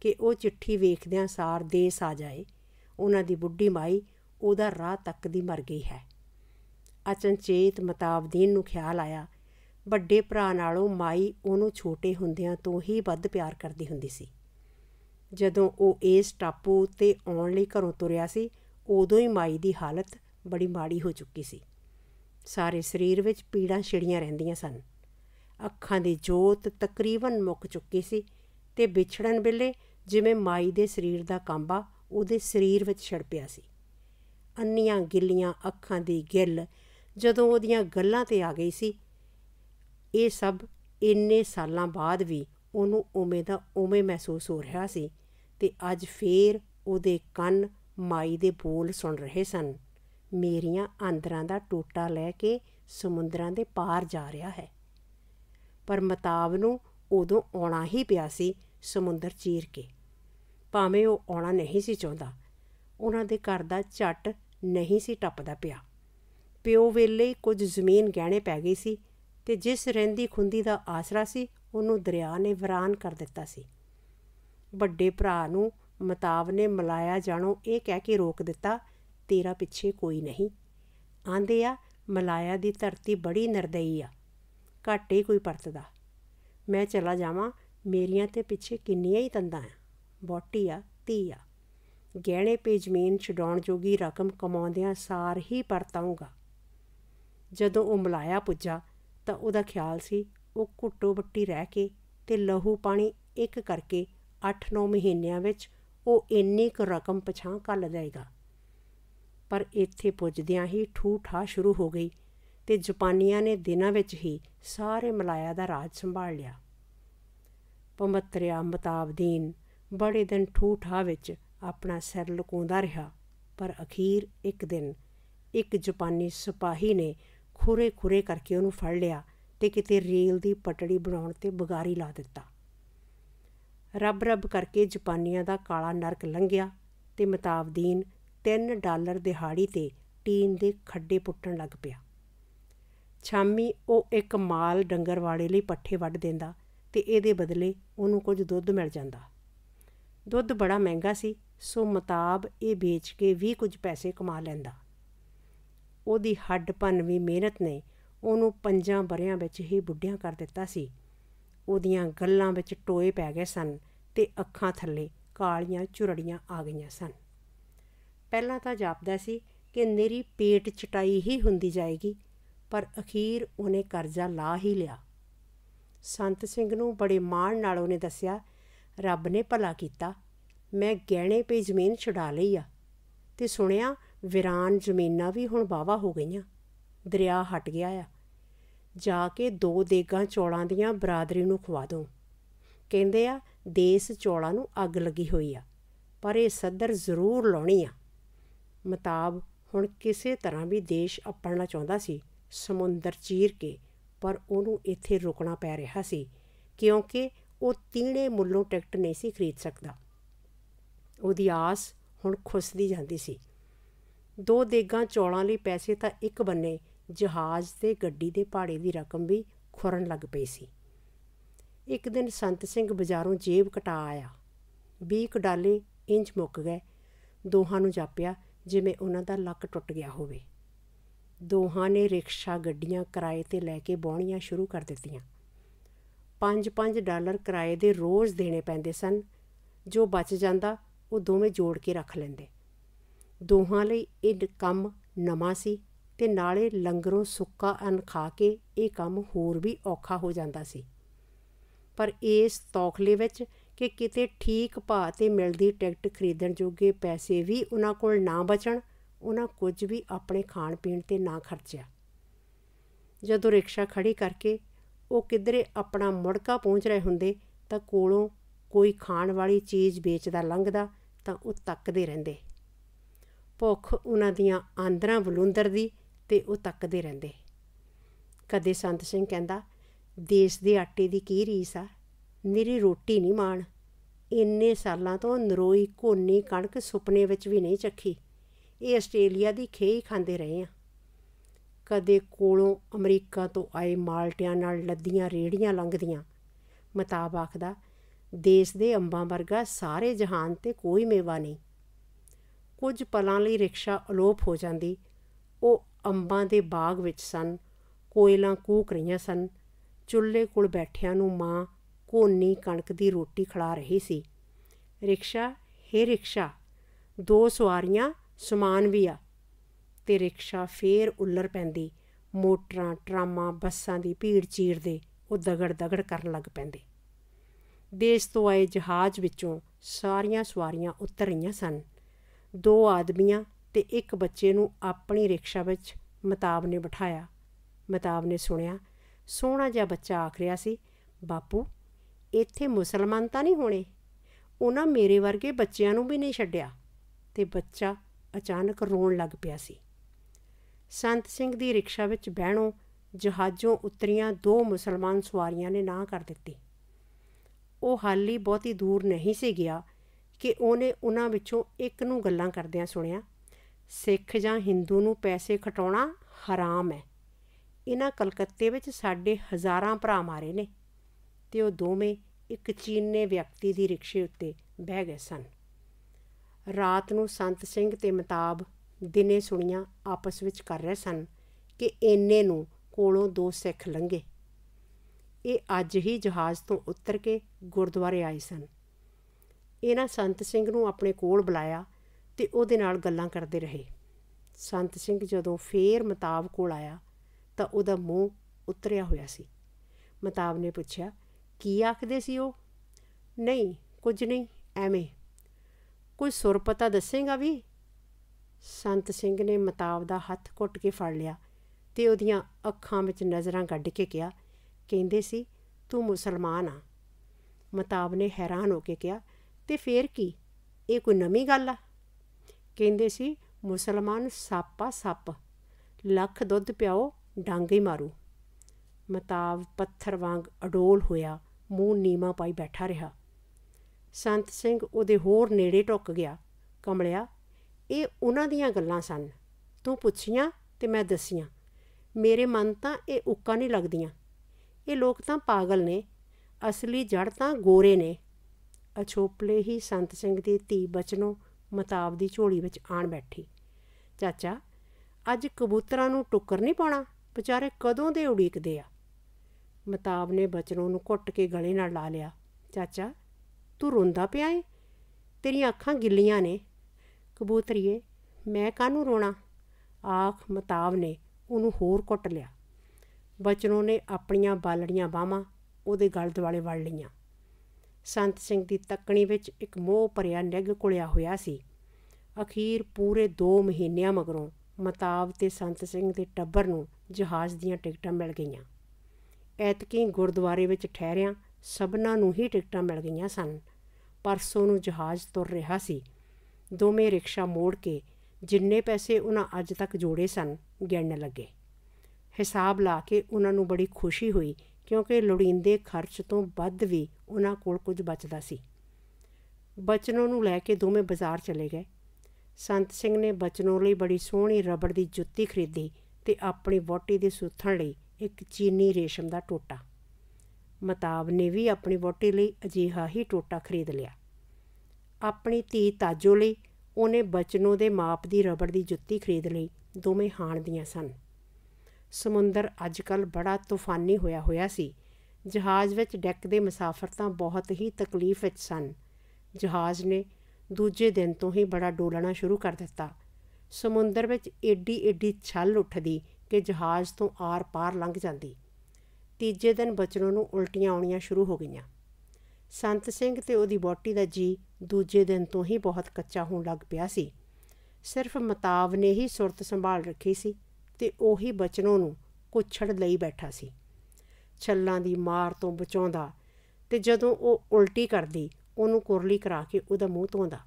ਕਿ ਉਹ ਚਿੱਠੀ ਵੇਖਦਿਆਂ ਸਾਰ ਦੇਸ ਆ ਜਾਏ ਉਹਨਾਂ ਦੀ ਬੁੱਢੀ ਮਾਈ ਉਹਦਾ ਰਾਹ ਤੱਕ ਦੀ ਮਰ ਗਈ ਹੈ ਅਚਨਚੇਤ ਮਤਾਬਦੀਨ ਨੂੰ ਖਿਆਲ ਆਇਆ ਵੱਡੇ ਭਰਾ ਨਾਲੋਂ ਮਾਈ ਉਹਨੂੰ ਛੋਟੇ ਹੁੰਦਿਆਂ ਤੋਂ ਹੀ ਵੱਧ ਪਿਆਰ ਕਰਦੀ ਹੁੰਦੀ ਸੀ ਜਦੋਂ ਉਹ ਇਸ ਟਾਪੂ ਤੇ ਆਉਣ ਲਈ ਘਰੋਂ ਤੁਰਿਆ ਸੀ ਉਦੋਂ ਹੀ ਮਾਈ ਦੀ ਹਾਲਤ ਬੜੀ ਮਾੜੀ ਹੋ ਚੁੱਕੀ ਸੀ ਸਾਰੇ ਸਰੀਰ ਵਿੱਚ ਪੀੜਾਂ ਛਿੜੀਆਂ ਰਹਿੰਦੀਆਂ ਸਨ ਅੱਖਾਂ ਦੀ ਜੋਤ ਤਕਰੀਬਨ ਮੁੱਕ ਚੁੱਕੀ ਸੀ ਤੇ ਵਿਛੜਨ ਵੇਲੇ ਜਿਵੇਂ ਮਾਈ ਦੇ ਸਰੀਰ ਦਾ ਕਾਂਬਾ ਉਹਦੇ ਸਰੀਰ ਵਿੱਚ ਛੜ ਪਿਆ ਸੀ ਅੰਨੀਆਂ ਗਿੱਲੀਆਂ ਅੱਖਾਂ ਦੀ ਗਿੱਲ ਜਦੋਂ ਉਹਦੀਆਂ ਗੱਲਾਂ ਤੇ ਆ ਗਈ ਸੀ ਇਹ ਸਭ ਇੰਨੇ ਸਾਲਾਂ ਬਾਅਦ ਵੀ ਉਹਨੂੰ ਉਵੇਂ ਦਾ ਉਵੇਂ ਮਹਿਸੂਸ ਹੋ ਰਿਹਾ ਸੀ ਤੇ ਅੱਜ ਫੇਰ ਉਹਦੇ ਕੰਨ ਮਾਈ ਦੇ ਬੋਲ ਸੁਣ ਰਹੇ ਸਨ ਮੇਰੀਆਂ ਆਂਦਰਾਂ ਦਾ ਟੋਟਾ ਲੈ ਕੇ ਸਮੁੰਦਰਾਂ ਦੇ ਪਾਰ ਜਾ ਰਿਹਾ ਹੈ ਪਰ ਮਤਾਬ ਨੂੰ ਉਦੋਂ ਆਉਣਾ ਹੀ ਪਿਆ ਸੀ ਸਮੁੰਦਰ ਚੀਰ ਕੇ ਭਾਵੇਂ ਉਹ ਆਉਣਾ ਨਹੀਂ ਸੀ ਚਾਹੁੰਦਾ ਉਹਨਾਂ ਦੇ ਘਰ ਦਾ ਝੱਟ ਨਹੀਂ ਸੀ ਟੱਪਦਾ ਪਿਆ ਪਿਓ ਵੇਲੇ ਕੁਝ ਜ਼ਮੀਨ ਗਹਿਣੇ ਪੈ ਗਈ ਸੀ ਤੇ ਜਿਸ ਰਹਿੰਦੀ ਖੁੰਦੀ ਦਾ ਆਸਰਾ ਸੀ ਉਹਨੂੰ ਦਰਿਆ ਨੇ ਵਿਰਾਨ ਕਰ ਦਿੱਤਾ ਸੀ ਵੱਡੇ ਭਰਾ ਨੂੰ ਮਤਾਵ ਨੇ ਮਲਾਇਆ ਜਾਣੋ ਇਹ ਕਹਿ ਕੇ ਰੋਕ ਦਿੱਤਾ ਤੇਰਾ ਪਿੱਛੇ ਕੋਈ ਨਹੀਂ ਆਂਦੇ ਆ ਮਲਾਇਆ ਦੀ ਧਰਤੀ ਬੜੀ ਨਰਦਈ ਆ ਘਾਟੇ ਕੋਈ ਪਰਤਦਾ ਮੈਂ ਚਲਾ ਜਾਵਾਂ ਮੇਰੀਆਂ ਤੇ ਪਿੱਛੇ ਕਿੰਨੀਆਂ ਹੀ ਤੰਦਾਂ ਆ ਬੋਟੀ ਆ ਧੀ ਆ ਗਹਿਣੇ ਪੇ ਜ਼ਮੀਨ ਛਡਾਉਣ ਜੋਗੀ ਰਕਮ ਕਮਾਉਂਦਿਆਂ ਸਾਰ ਹੀ ਪਰਤਾਉਂਗਾ ਜਦੋਂ ਉਹ ਮਲਾਇਆ ਪੁੱਜਾ ਤਾਂ ਉਹਦਾ ਖਿਆਲ ਸੀ ਉਹ ਘੁੱਟੋ ਬੱਟੀ ਰਹਿ ਕੇ ਤੇ ਲਹੂ ਪਾਣੀ ਇੱਕ ਕਰਕੇ 8-9 ਮਹੀਨਿਆਂ ਵਿੱਚ ਉਹ ਇੰਨੀ ਕੁ ਰਕਮ ਪਛਾਂ ਕਰ ਲਵੇਗਾ ਪਰ ਇੱਥੇ ਪੁੱਜਦਿਆਂ ਹੀ ਠੂਠਾ ਸ਼ੁਰੂ ਹੋ ਗਈ ਤੇ ਜਾਪਾਨੀਆਂ ਨੇ ਦਿਨਾਂ ਵਿੱਚ ਹੀ ਸਾਰੇ ਮਲਾਇਆ ਦਾ ਰਾਜ ਸੰਭਾਲ ਲਿਆ ਪਮਤਰਿਆ ਮਤਾਬਦੀਨ ਬੜੇ ਦਿਨ ਠੂਠਾ ਵਿੱਚ ਆਪਣਾ ਸਿਰ ਲੁਕਾਉਂਦਾ ਰਿਹਾ ਪਰ ਅਖੀਰ ਇੱਕ ਦਿਨ ਇੱਕ ਜਾਪਾਨੀ ਸਿਪਾਹੀ ਨੇ ਖੁਰੇ ਖੁਰੇ ਕਰਕੇ ਉਹਨੂੰ ਫੜ ਲਿਆ ਤੇ ਕਿਤੇ ਰੇਲ ਦੀ ਪਟੜੀ ਬਣਾਉਣ ਤੇ ਬਗਾਰੀ ਲਾ ਦਿੱਤਾ ਰੱਬ ਰੱਬ ਕਰਕੇ ਜਾਪਾਨੀਆਂ ਦਾ ਕਾਲਾ ਨਰਕ ਲੰਘਿਆ ਤੇ ਮਤਾਬਦੀਨ 3 ਡਾਲਰ ਦਿਹਾੜੀ ਤੇ ਟੀਨ ਦੇ ਖੱਡੇ ਪੁੱਟਣ ਲੱਗ ਪਿਆ ਛਾਮੀ ਉਹ ਇੱਕ ਮਾਲ ਡੰਗਰ ਵਾਲੇ ਲਈ ਪੱਠੇ ਵੱਢ ਦਿੰਦਾ ਤੇ ਇਹਦੇ ਬਦਲੇ ਉਹਨੂੰ ਕੁਝ ਦੁੱਧ ਮਿਲ ਜਾਂਦਾ ਦੁੱਧ ਬੜਾ ਮਹਿੰਗਾ ਸੀ ਸੋ ਮਤਾਬ ਇਹ ਵੇਚ ਕੇ ਵੀ ਕੁਝ ਪੈਸੇ ਕਮਾ ਲੈਂਦਾ ਉਹਦੀ ਹੱਡ ਵੀ ਮਿਹਨਤ ਨੇ ਉਹਨੂੰ ਪੰਜਾਂ ਬਰਿਆਂ ਵਿੱਚ ਹੀ ਬੁੱਢਿਆਂ ਕਰ ਦਿੱਤਾ ਸੀ ਉਹਦੀਆਂ ਗੱਲਾਂ ਵਿੱਚ ਟੋਏ ਪੈ ਗਏ ਸਨ ਤੇ ਅੱਖਾਂ ਥੱਲੇ ਕਾਲੀਆਂ ਚੁਰੜੀਆਂ ਆ ਗਈਆਂ ਸਨ ਪਹਿਲਾਂ ਤਾਂ ਜਾਪਦਾ ਸੀ ਕਿ ਮੇਰੀ ਪੇਟ ਚਟਾਈ ਹੀ ਹੁੰਦੀ ਜਾਏਗੀ ਪਰ ਅਖੀਰ ਉਹਨੇ ਕਰਜ਼ਾ ਲਾ ਹੀ ਲਿਆ ਸੰਤ ਸਿੰਘ ਨੂੰ ਬੜੇ ਮਾਣ ਨਾਲ ਉਹਨੇ ਦੱਸਿਆ ਰੱਬ ਨੇ ਭਲਾ ਕੀਤਾ ਮੈਂ ਗਹਿਣੇ ਪੇ ਜ਼ਮੀਨ ਛੁਡਾ ਲਈ ਆ ਤੇ ਸੁਣਿਆ ਵਿਰਾਨ ਜ਼ਮੀਨਾਂ ਵੀ ਹੁਣ ਬਾਵਾ ਹੋ ਗਈਆਂ ਦਰਿਆ ਹਟ ਗਿਆ ਆ ਜਾ ਕੇ ਦੋ ਦੇਗਾਂ ਚੌਲਾਂ ਦੀਆਂ ਬਰਾਦਰੀ ਨੂੰ ਖਵਾ ਦੋ ਕਹਿੰਦੇ ਆ ਦੇਸ ਚੌਲਾਂ ਨੂੰ ਅੱਗ ਲੱਗੀ ਹੋਈ ਆ ਪਰ ਇਹ ਸੱਦਰ ਜ਼ਰੂਰ ਲਾਉਣੀ ਆ ਮਤਾਬ ਹੁਣ ਕਿਸੇ ਤਰ੍ਹਾਂ ਵੀ ਦੇਸ਼ ਆਪਣਾ ਚਾਹੁੰਦਾ ਸੀ ਸਮੁੰਦਰ ਚੀਰ ਕੇ ਪਰ ਉਹਨੂੰ ਇੱਥੇ ਰੁਕਣਾ ਪੈ ਰਿਹਾ ਸੀ ਕਿਉਂਕਿ ਉਹ ਤੀਣੇ ਮੁੱਲੋਂ ਟਿਕਟ ਨਹੀਂ ਸੀ ਖਰੀਦ ਸਕਦਾ ਉਹਦੀ ਆਸ ਹੁਣ ਖੁੱਸਦੀ ਜਾਂਦੀ ਸੀ ਦੋ ਦੇਗਾਂ ਚੌਲਾਂ ਲਈ ਪੈਸੇ ਤਾਂ ਇੱਕ ਬੰਨੇ ਜਹਾਜ਼ ਤੇ ਗੱਡੀ ਦੇ ਭਾੜੇ ਦੀ ਰਕਮ ਵੀ ਖੁਰਨ ਲੱਗ ਪਈ ਸੀ ਇੱਕ ਦਿਨ ਸੰਤ ਸਿੰਘ ਬਾਜ਼ਾਰੋਂ ਜੇਬ ਕਟਾ ਆਇਆ 20 ਕਡਾਲੇ ਇੰਜ ਮੁੱਕ ਗਏ ਦੋਹਾਂ ਨੂੰ ਜਾਪਿਆ ਜਿਵੇਂ ਉਹਨਾਂ ਦਾ ਲੱਕ ਟੁੱਟ ਗਿਆ ਹੋਵੇ ਦੋਹਾਂ ਨੇ ਰਿਕਸ਼ਾ ਗੱਡੀਆਂ ਕਿਰਾਏ ਤੇ ਲੈ ਕੇ ਬੌਣੀਆਂ ਸ਼ੁਰੂ ਕਰ ਦਿੱਤੀਆਂ 5-5 ਡਾਲਰ ਕਿਰਾਏ ਦੇ ਰੋਜ਼ ਦੇਣੇ ਪੈਂਦੇ ਸਨ ਜੋ ਬਚ ਜਾਂਦਾ ਉਹ ਦੋਵੇਂ ਜੋੜ ਕੇ ਰੱਖ ਲੈਂਦੇ ਦੋਹਾਂ ਲਈ ਇਹ ਕੰਮ ਨਵਾਂ ਸੀ ਤੇ ਨਾਲੇ ਲੰਗਰੋਂ ਸੁੱਕਾ ਅਨ ਖਾ ਕੇ ਇਹ ਕੰਮ ਹੋਰ ਵੀ ਔਖਾ ਹੋ ਜਾਂਦਾ ਸੀ ਪਰ ਇਸ ਤੌਖਲੇ ਵਿੱਚ ਕਿ ਕਿਤੇ ਠੀਕ ਭਾਅ ਤੇ ਮਿਲਦੀ ਟਿਕਟ ਖਰੀਦਣ ਜੋਗੇ ਪੈਸੇ ਵੀ ਉਹਨਾਂ ਕੋਲ ਨਾ ਬਚਣ ਉਹਨਾਂ ਕੁਝ ਵੀ ਆਪਣੇ ਖਾਣ ਪੀਣ ਤੇ ਨਾ ਖਰਚਿਆ ਜਦੋਂ ਰਿਕਸ਼ਾ ਖੜੀ ਕਰਕੇ ਉਹ ਕਿਧਰੇ ਆਪਣਾ ਮੁੜਕਾ ਪਹੁੰਚ ਰਹੇ ਹੁੰਦੇ ਤਾਂ ਕੋਲੋਂ ਕੋਈ ਖਾਣ ਵਾਲੀ ਚੀਜ਼ ਵੇਚਦਾ ਲੰਘਦਾ ਤਾਂ ਉਹ ਤੱਕਦੇ ਰਹਿੰਦੇ ਭੁੱਖ ਉਹਨਾਂ ਦੀਆਂ ਆਂਦਰਾਂ ਬਲੁੰਦਰ ਦੀ ਤੇ ਉਹ ਤੱਕਦੇ ਰਹਿੰਦੇ ਕਦੇ ਸੰਤ ਸਿੰਘ ਕਹਿੰਦਾ ਦੇਸ਼ ਦੇ ਆਟੇ ਦੀ ਕੀ ਰੀਸ ਆ ਮੇਰੀ ਰੋਟੀ ਨਹੀਂ ਮਾਣ ਇੰਨੇ ਸਾਲਾਂ ਤੋਂ ਨਰੋਈ ਕੋਨੀ ਕਣਕ ਸੁਪਨੇ ਵਿੱਚ ਵੀ ਨਹੀਂ ਚੱਖੀ ਇਹ ਆਸਟ੍ਰੇਲੀਆ ਦੀ ਖੇਹੀ ਖਾਂਦੇ ਰਹੇ ਆ ਕਦੇ ਕੋਲੋਂ ਅਮਰੀਕਾ ਤੋਂ ਆਏ ਮਾਲਟਿਆਂ ਨਾਲ ਲੱਦੀਆਂ ਰੇੜੀਆਂ ਲੰਘਦੀਆਂ ਮਤਾਬ ਆਖਦਾ ਦੇਸ਼ ਦੇ ਅੰਬਾਂ ਵਰਗਾ ਸਾਰੇ ਜਹਾਨ ਤੇ ਕੋਈ ਮੇਵਾ ਨਹੀਂ ਕੁਝ ਪਲਾਂ ਲਈ ਰਿਕਸ਼ਾ ਅਲੋਪ ਹੋ ਜਾਂਦੀ ਉਹ ਅੰਬਾਂ ਦੇ ਬਾਗ ਵਿੱਚ ਸਨ ਕੋਇਲਾਂ ਕੂਕ ਰਹੀਆਂ ਸਨ ਚੁੱਲ੍ਹੇ ਕੋਲ ਬੈਠਿਆਂ ਨੂੰ ਮਾਂ ਕੋਨੀ ਕਣਕ ਦੀ ਰੋਟੀ ਖਿਲਾ ਰਹੀ ਸੀ ਰਿਕਸ਼ਾ ਹੇ ਰਿਕਸ਼ਾ ਦੋ ਸਵਾਰੀਆਂ ਸਮਾਨ ਵੀ ਆ ਤੇ ਰਿਕਸ਼ਾ ਫੇਰ ਉੱਲਰ ਪੈਂਦੀ ਮੋਟਰਾਂ ਟਰਾਮਾਂ ਬੱਸਾਂ ਦੀ ਭੀੜ ਚੀਰਦੇ ਉਹ ਦਗੜ ਦਗੜ ਕਰਨ ਲੱਗ ਪੈਂਦੇ ਦੇਸ਼ ਤੋਂ ਆਏ ਜਹਾਜ਼ ਵਿੱਚੋਂ ਸਾਰੀਆਂ ਸਵਾਰੀਆਂ ਉਤਰ ਰਹੀਆਂ ਸਨ ਦੋ ਆਦਮੀਆਂ ਤੇ ਇੱਕ ਬੱਚੇ ਨੂੰ ਆਪਣੀ ਰਿਕਸ਼ਾ ਵਿੱਚ ਮਤਾਬ ਨੇ ਬਿਠਾਇਆ ਮਤਾਬ ਨੇ ਸੁਣਿਆ ਸੋਹਣਾ ਜਿਹਾ ਬੱਚਾ ਆਖ ਰਿਹਾ ਸੀ ਬਾਪੂ ਇੱਥੇ ਮੁਸਲਮਾਨ ਤਾਂ ਨਹੀਂ ਹੋਣੇ ਉਹਨਾਂ ਮੇਰੇ ਵਰਗੇ ਬੱਚਿਆਂ ਨੂੰ ਵੀ ਨਹੀਂ ਛੱਡਿਆ ਤੇ ਬੱਚਾ ਅਚਾਨਕ ਰੋਣ ਲੱਗ ਪਿਆ ਸੀ ਸੰਤ ਸਿੰਘ ਦੀ ਰਿਕਸ਼ਾ ਵਿੱਚ ਬਹਿਣੋਂ ਜਹਾਜ਼ੋਂ ਉਤਰੀਆਂ ਦੋ ਮੁਸਲਮਾਨ ਸਵਾਰੀਆਂ ਨੇ ਨਾ ਕਰ ਦਿੱਤੀ ਉਹ ਹਾਲੀ ਬਹੁਤੀ ਦੂਰ ਨਹੀਂ ਸੀ ਗਿਆ ਕਿ ਉਹਨੇ ਉਹਨਾਂ ਵਿੱਚੋਂ ਇੱਕ ਨੂੰ ਗੱਲਾਂ ਕਰਦਿਆਂ ਸੁਣਿਆ ਸਿੱਖ ਜਾਂ ਹਿੰਦੂ ਨੂੰ ਪੈਸੇ ਖਟਾਉਣਾ ਹਰਾਮ ਹੈ ਇਹਨਾਂ ਕਲਕੱਤੇ ਵਿੱਚ ਸਾਡੇ ਹਜ਼ਾਰਾਂ ਭਰਾ ਮਾਰੇ ਨੇ ਤੇ ਉਹ ਦੋਵੇਂ ਇੱਕ ਚੀਨੇ ਵਿਅਕਤੀ ਦੀ ਰਿਕਸ਼ੇ ਉੱਤੇ ਬਹਿ ਗਏ ਸਨ ਰਾਤ ਨੂੰ ਸੰਤ ਸਿੰਘ ਤੇ ਮਤਾਬ ਦਿਨੇ ਸੁਣੀਆਂ ਆਪਸ ਵਿੱਚ ਕਰ ਰਹੇ ਸਨ ਕਿ ਇੰਨੇ ਨੂੰ ਕੋਲੋਂ ਦੋ ਸਿੱਖ ਲੰਘੇ ਇਹ ਅੱਜ ਹੀ ਜਹਾਜ਼ ਤੋਂ ਉਤਰ ਕੇ ਗੁਰਦੁਆਰੇ ਆਏ ਸਨ ਇਹਨਾਂ ਸੰਤ ਸਿੰਘ ਨੂੰ ਆਪਣੇ ਕੋਲ ਬੁਲਾਇਆ ਤੇ ਉਹਦੇ ਨਾਲ ਗੱਲਾਂ ਕਰਦੇ ਰਹੇ ਸੰਤ ਸਿੰਘ ਜਦੋਂ ਫੇਰ ਮਤਾਬ ਕੋਲ ਆਇਆ ਤਾਂ ਉਹਦਾ ਮੂੰਹ ਉਤਰਿਆ ਹੋਇਆ ਸੀ ਮਤਾਬ ਨੇ ਪੁੱਛਿਆ ਕੀ ਆਖਦੇ ਸੀ ਉਹ ਨਹੀਂ ਕੁਝ ਨਹੀਂ ਐਵੇਂ ਕੋਈ ਸੁਰ ਪਤਾ ਦੱਸੇਗਾ ਵੀ ਸੰਤ ਸਿੰਘ ਨੇ ਮਤਾਬ ਦਾ ਹੱਥ ਘੁੱਟ ਕੇ ਫੜ ਲਿਆ ਤੇ ਉਹਦੀਆਂ ਅੱਖਾਂ ਵਿੱਚ ਨਜ਼ਰਾਂ ਗੱਡ ਕੇ ਕਿਹਾ ਕਹਿੰਦੇ ਸੀ ਤੂੰ ਮੁਸਲਮਾਨ ਆ ਮਤਾਬ ਨੇ ਹੈਰਾਨ ਹੋ ਕੇ ਕਿਹਾ ਤੇ ਫੇਰ ਕੀ ਇਹ ਕੋਈ ਨਵੀਂ ਗੱਲ ਆ ਕਹਿੰਦੇ ਸੀ ਮੁਸਲਮਾਨ ਸਾਪਾ ਸੱਪ ਲੱਖ ਦੁੱਧ ਪਿਆਓ ਡਾਂਗ ਹੀ ਮਾਰੂ ਮਤਾਬ ਪੱਥਰ ਵਾਂਗ ਅਡੋਲ ਹੋਇਆ ਮੂੰਹ ਨੀਵਾ ਪਾਈ ਬੈਠਾ ਰਿਹਾ ਸੰਤ ਸਿੰਘ ਉਹਦੇ ਹੋਰ ਨੇੜੇ ਟੁੱਕ ਗਿਆ ਕਮਲਿਆ ਇਹ ਉਹਨਾਂ ਦੀਆਂ ਗੱਲਾਂ ਸਨ ਤੂੰ ਪੁੱਛੀਆਂ ਤੇ ਮੈਂ ਦੱਸੀਆਂ ਮੇਰੇ ਮਨ ਤਾਂ ਇਹ ਉੱਕਾ ਨਹੀਂ ਲੱਗਦੀਆਂ ਇਹ ਲੋਕ ਤਾਂ ਪਾਗਲ ਨੇ ਅਸਲੀ ਜੜ ਤਾਂ ਗੋਰੇ ਨੇ ਅਛੋਪਲੇ ਹੀ ਸੰਤ ਸਿੰਘ ਦੀ ਧੀ ਬਚਨੋ ਮਤਾਬ ਦੀ ਝੋਲੀ ਵਿੱਚ ਆਣ ਬੈਠੀ ਚਾਚਾ ਅੱਜ ਕਬੂਤਰਾਂ ਨੂੰ ਟੁੱਕਰ ਨਹੀਂ ਪਾਉਣਾ ਵਿਚਾਰੇ ਕਦੋਂ ਦੇ ਉਡੀਕਦੇ ਆ ਮਤਾਬ ਨੇ ਬਚਨੋ ਨੂੰ ਘੁੱਟ ਕੇ ਗਲੇ ਨਾਲ ਲਾ ਲਿਆ ਚਾਚਾ ਤੂੰ ਰੋਂਦਾ ਪਿਆ ਏ ਤੇਰੀਆਂ ਅੱਖਾਂ ਗਿੱਲੀਆਂ ਨੇ ਕਬੂਤਰੀਏ ਮੈਂ ਕਾਹਨੂੰ ਰੋਣਾ ਆਖ ਮਤਾਬ ਨੇ ਉਹਨੂੰ ਹੋਰ ਕੁੱਟ ਲਿਆ ਬਚਨੋਂ ਨੇ ਆਪਣੀਆਂ ਬਾਲੜੀਆਂ ਬਾਹਾਂ ਉਹਦੇ ਗਲ ਦੁਆਲੇ ਵੜ ਲਈਆਂ ਸੰਤ ਸਿੰਘ ਦੀ ਤੱਕਣੀ ਵਿੱਚ ਇੱਕ ਮੋਹ ਭਰਿਆ ਨਿੱਗ ਕੁਲਿਆ ਹੋਇਆ ਸੀ ਅਖੀਰ ਪੂਰੇ 2 ਮਹੀਨਿਆਂ ਮਗਰੋਂ ਮਤਾਬ ਤੇ ਸੰਤ ਸਿੰਘ ਦੇ ਟੱਬਰ ਨੂੰ ਜਹਾਜ਼ ਦੀਆਂ ਟਿਕਟਾਂ ਮਿਲ ਗਈਆਂ ਐਤਕੀ ਗੁਰਦੁਆਰੇ ਵਿੱਚ ਠਹਿਰਿਆਂ ਸਭਨਾਂ ਨੂੰ ਹੀ ਟਿਕਟਾਂ ਮਿਲ ਗਈਆਂ ਸਨ ਪਰਸੋਂ ਨੂੰ ਜਹਾਜ਼ ਤੁਰ ਰਿਹਾ ਸੀ ਦੋਵੇਂ ਰਿਕਸ਼ਾ ਮੋੜ ਕੇ ਜਿੰਨੇ ਪੈਸੇ ਉਹਨਾਂ ਅੱਜ ਤੱਕ ਜੋੜੇ ਸਨ ਗਿਣਨ ਲੱਗੇ ਹਿਸਾਬ ਲਾ ਕੇ ਉਹਨਾਂ ਨੂੰ ਬੜੀ ਖੁਸ਼ੀ ਹੋਈ ਕਿਉਂਕਿ ਲੋੜੀਂਦੇ ਖਰਚ ਤੋਂ ਵੱਧ ਵੀ ਉਹਨਾਂ ਕੋਲ ਕੁਝ ਬਚਦਾ ਸੀ ਬਚਨੋਂ ਨੂੰ ਲੈ ਕੇ ਦੋਵੇਂ ਬਾਜ਼ਾਰ ਚਲੇ ਗਏ ਸੰਤ ਸਿੰਘ ਨੇ ਬਚਨੋਂ ਲਈ ਬੜੀ ਸੋਹਣੀ ਰਬੜ ਦੀ ਜੁੱਤੀ ਖਰੀਦੀ ਤੇ ਆਪਣੀ ਵੋਟੀ ਦੇ ਸੁੱਥਣ ਲਈ ਇੱਕ ਚੀਨੀ ਰੇਸ਼ਮ ਦਾ ਟੋਟਾ ਮਤਾਬ ਨੇ ਵੀ ਆਪਣੀ ਵੋਟੀ ਲਈ ਅਜੀਹਾ ਹੀ ਟੋਟਾ ਖਰੀਦ ਲਿਆ ਆਪਣੀ ਧੀ ਤਾਜੋ ਲਈ ਉਹਨੇ ਬਚਨੋ ਦੇ ਮਾਪ ਦੀ ਰਬੜ ਦੀ ਜੁੱਤੀ ਖਰੀਦ ਲਈ ਦੋਵੇਂ ਹਾਣ ਦੀਆਂ ਸਨ ਸਮੁੰਦਰ ਅੱਜਕੱਲ ਬੜਾ ਤੂਫਾਨੀ ਹੋਇਆ ਹੋਇਆ ਸੀ ਜਹਾਜ਼ ਵਿੱਚ ਡੈਕ ਦੇ ਮੁਸਾਫਰ ਤਾਂ ਬਹੁਤ ਹੀ ਤਕਲੀਫ ਵਿੱਚ ਸਨ ਜਹਾਜ਼ ਨੇ ਦੂਜੇ ਦਿਨ ਤੋਂ ਹੀ ਬੜਾ ਡੋਲਣਾ ਸ਼ੁਰੂ ਕਰ ਦਿੱਤਾ ਸਮੁੰਦਰ ਵਿੱਚ ਏਡੀ ਏਡੀ ਛਲ ਉੱਠਦੀ ਕਿ ਜਹਾਜ਼ ਤੋਂ ਆਰ-ਪਾਰ ਲੰਘ ਜਾਂਦੀ ਤੀਜੇ ਦਿਨ ਬਚਨੋ ਨੂੰ ਉਲਟੀਆਂ ਆਉਣੀਆਂ ਸ਼ੁਰੂ ਹੋ ਗਈਆਂ ਸੰਤ ਸਿੰਘ ਤੇ ਉਹਦੀ ਬੋਟੀ ਦਾ ਜੀ ਦੂਜੇ ਦਿਨ ਤੋਂ ਹੀ ਬਹੁਤ ਕੱਚਾ ਹੋਣ ਲੱਗ ਪਿਆ ਸੀ ਸਿਰਫ ਮਤਾਵ ਨੇ ਹੀ ਸੁਰਤ ਸੰਭਾਲ ਰੱਖੀ ਸੀ ਤੇ ਉਹੀ ਬਚਨੋਂ ਨੂੰ ਕੁਛੜ ਲਈ ਬੈਠਾ ਸੀ ਛੱਲਾਂ ਦੀ ਮਾਰ ਤੋਂ ਬਚਾਉਂਦਾ ਤੇ ਜਦੋਂ ਉਹ ਉਲਟੀ ਕਰਦੀ ਉਹਨੂੰ ਕੁਰਲੀ ਕਰਾ ਕੇ ਉਹਦਾ ਮੂੰਹ ਧੋਂਦਾ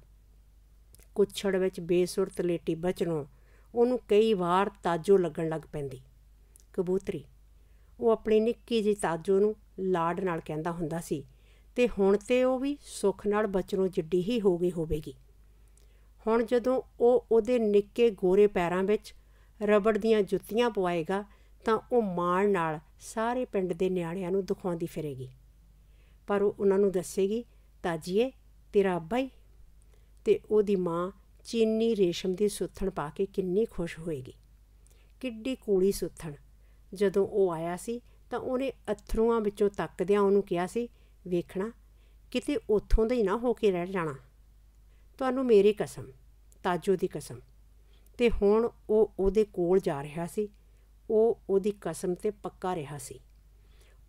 ਕੁਛੜ ਵਿੱਚ ਬੇਸੁਰਤ ਲੇਟੀ ਬਚਨੋਂ ਉਹਨੂੰ ਕਈ ਵਾਰ ਤਾਜੋ ਲੱਗਣ ਲੱਗ ਪੈਂਦੀ ਕਬੂਤਰੀ ਉਹ ਆਪਣੀ ਨਿੱਕੀ ਜਿਹੀ ਤਾਜੋ ਨੂੰ ਲਾੜ ਨਾਲ ਕਹਿੰਦਾ ਹੁੰਦਾ ਸੀ ਤੇ ਹੁਣ ਤੇ ਉਹ ਵੀ ਸੁੱਖ ਨਾਲ ਬਚਰੋਂ ਜਿੱਡੀ ਹੀ ਹੋ ਗਈ ਹੋਵੇਗੀ ਹੁਣ ਜਦੋਂ ਉਹ ਉਹਦੇ ਨਿੱਕੇ ਗੋਰੇ ਪੈਰਾਂ ਵਿੱਚ ਰਬੜ ਦੀਆਂ ਜੁੱਤੀਆਂ ਪਵਾਏਗਾ ਤਾਂ ਉਹ ਮਾਣ ਨਾਲ ਸਾਰੇ ਪਿੰਡ ਦੇ ਨਿਆਣਿਆਂ ਨੂੰ ਦਿਖਾਉਂਦੀ ਫਿਰੇਗੀ ਪਰ ਉਹ ਉਹਨਾਂ ਨੂੰ ਦੱਸੇਗੀ ਤਾਜੀਏ ਤੇਰਾ ਅੱਬਾ ਹੀ ਤੇ ਉਹਦੀ ਮਾਂ ਚੀਨੀ ਰੇਸ਼ਮ ਦੀ ਸੁੱਥਣ ਪਾ ਕੇ ਕਿੰਨੀ ਖੁਸ਼ ਹੋਏਗੀ ਕਿੱਡੀ ਕੂੜੀ ਸੁੱਥਣ ਜਦੋਂ ਉਹ ਆਇਆ ਸੀ ਤਾਂ ਉਹਨੇ ਅਥਰੂਆਂ ਵਿੱਚੋਂ ਤੱਕਦਿਆਂ ਉਹਨੂੰ ਕਿਹਾ ਸੀ ਵੇਖਣਾ ਕਿਤੇ ਉਥੋਂ ਦੇ ਹੀ ਨਾ ਹੋ ਕੇ ਰਹਿ ਜਾਣਾ ਤੁਹਾਨੂੰ ਮੇਰੀ ਕਸਮ ਤਾਜੋ ਦੀ ਕਸਮ ਤੇ ਹੁਣ ਉਹ ਉਹਦੇ ਕੋਲ ਜਾ ਰਿਹਾ ਸੀ ਉਹ ਉਹਦੀ ਕਸਮ ਤੇ ਪੱਕਾ ਰਿਹਾ ਸੀ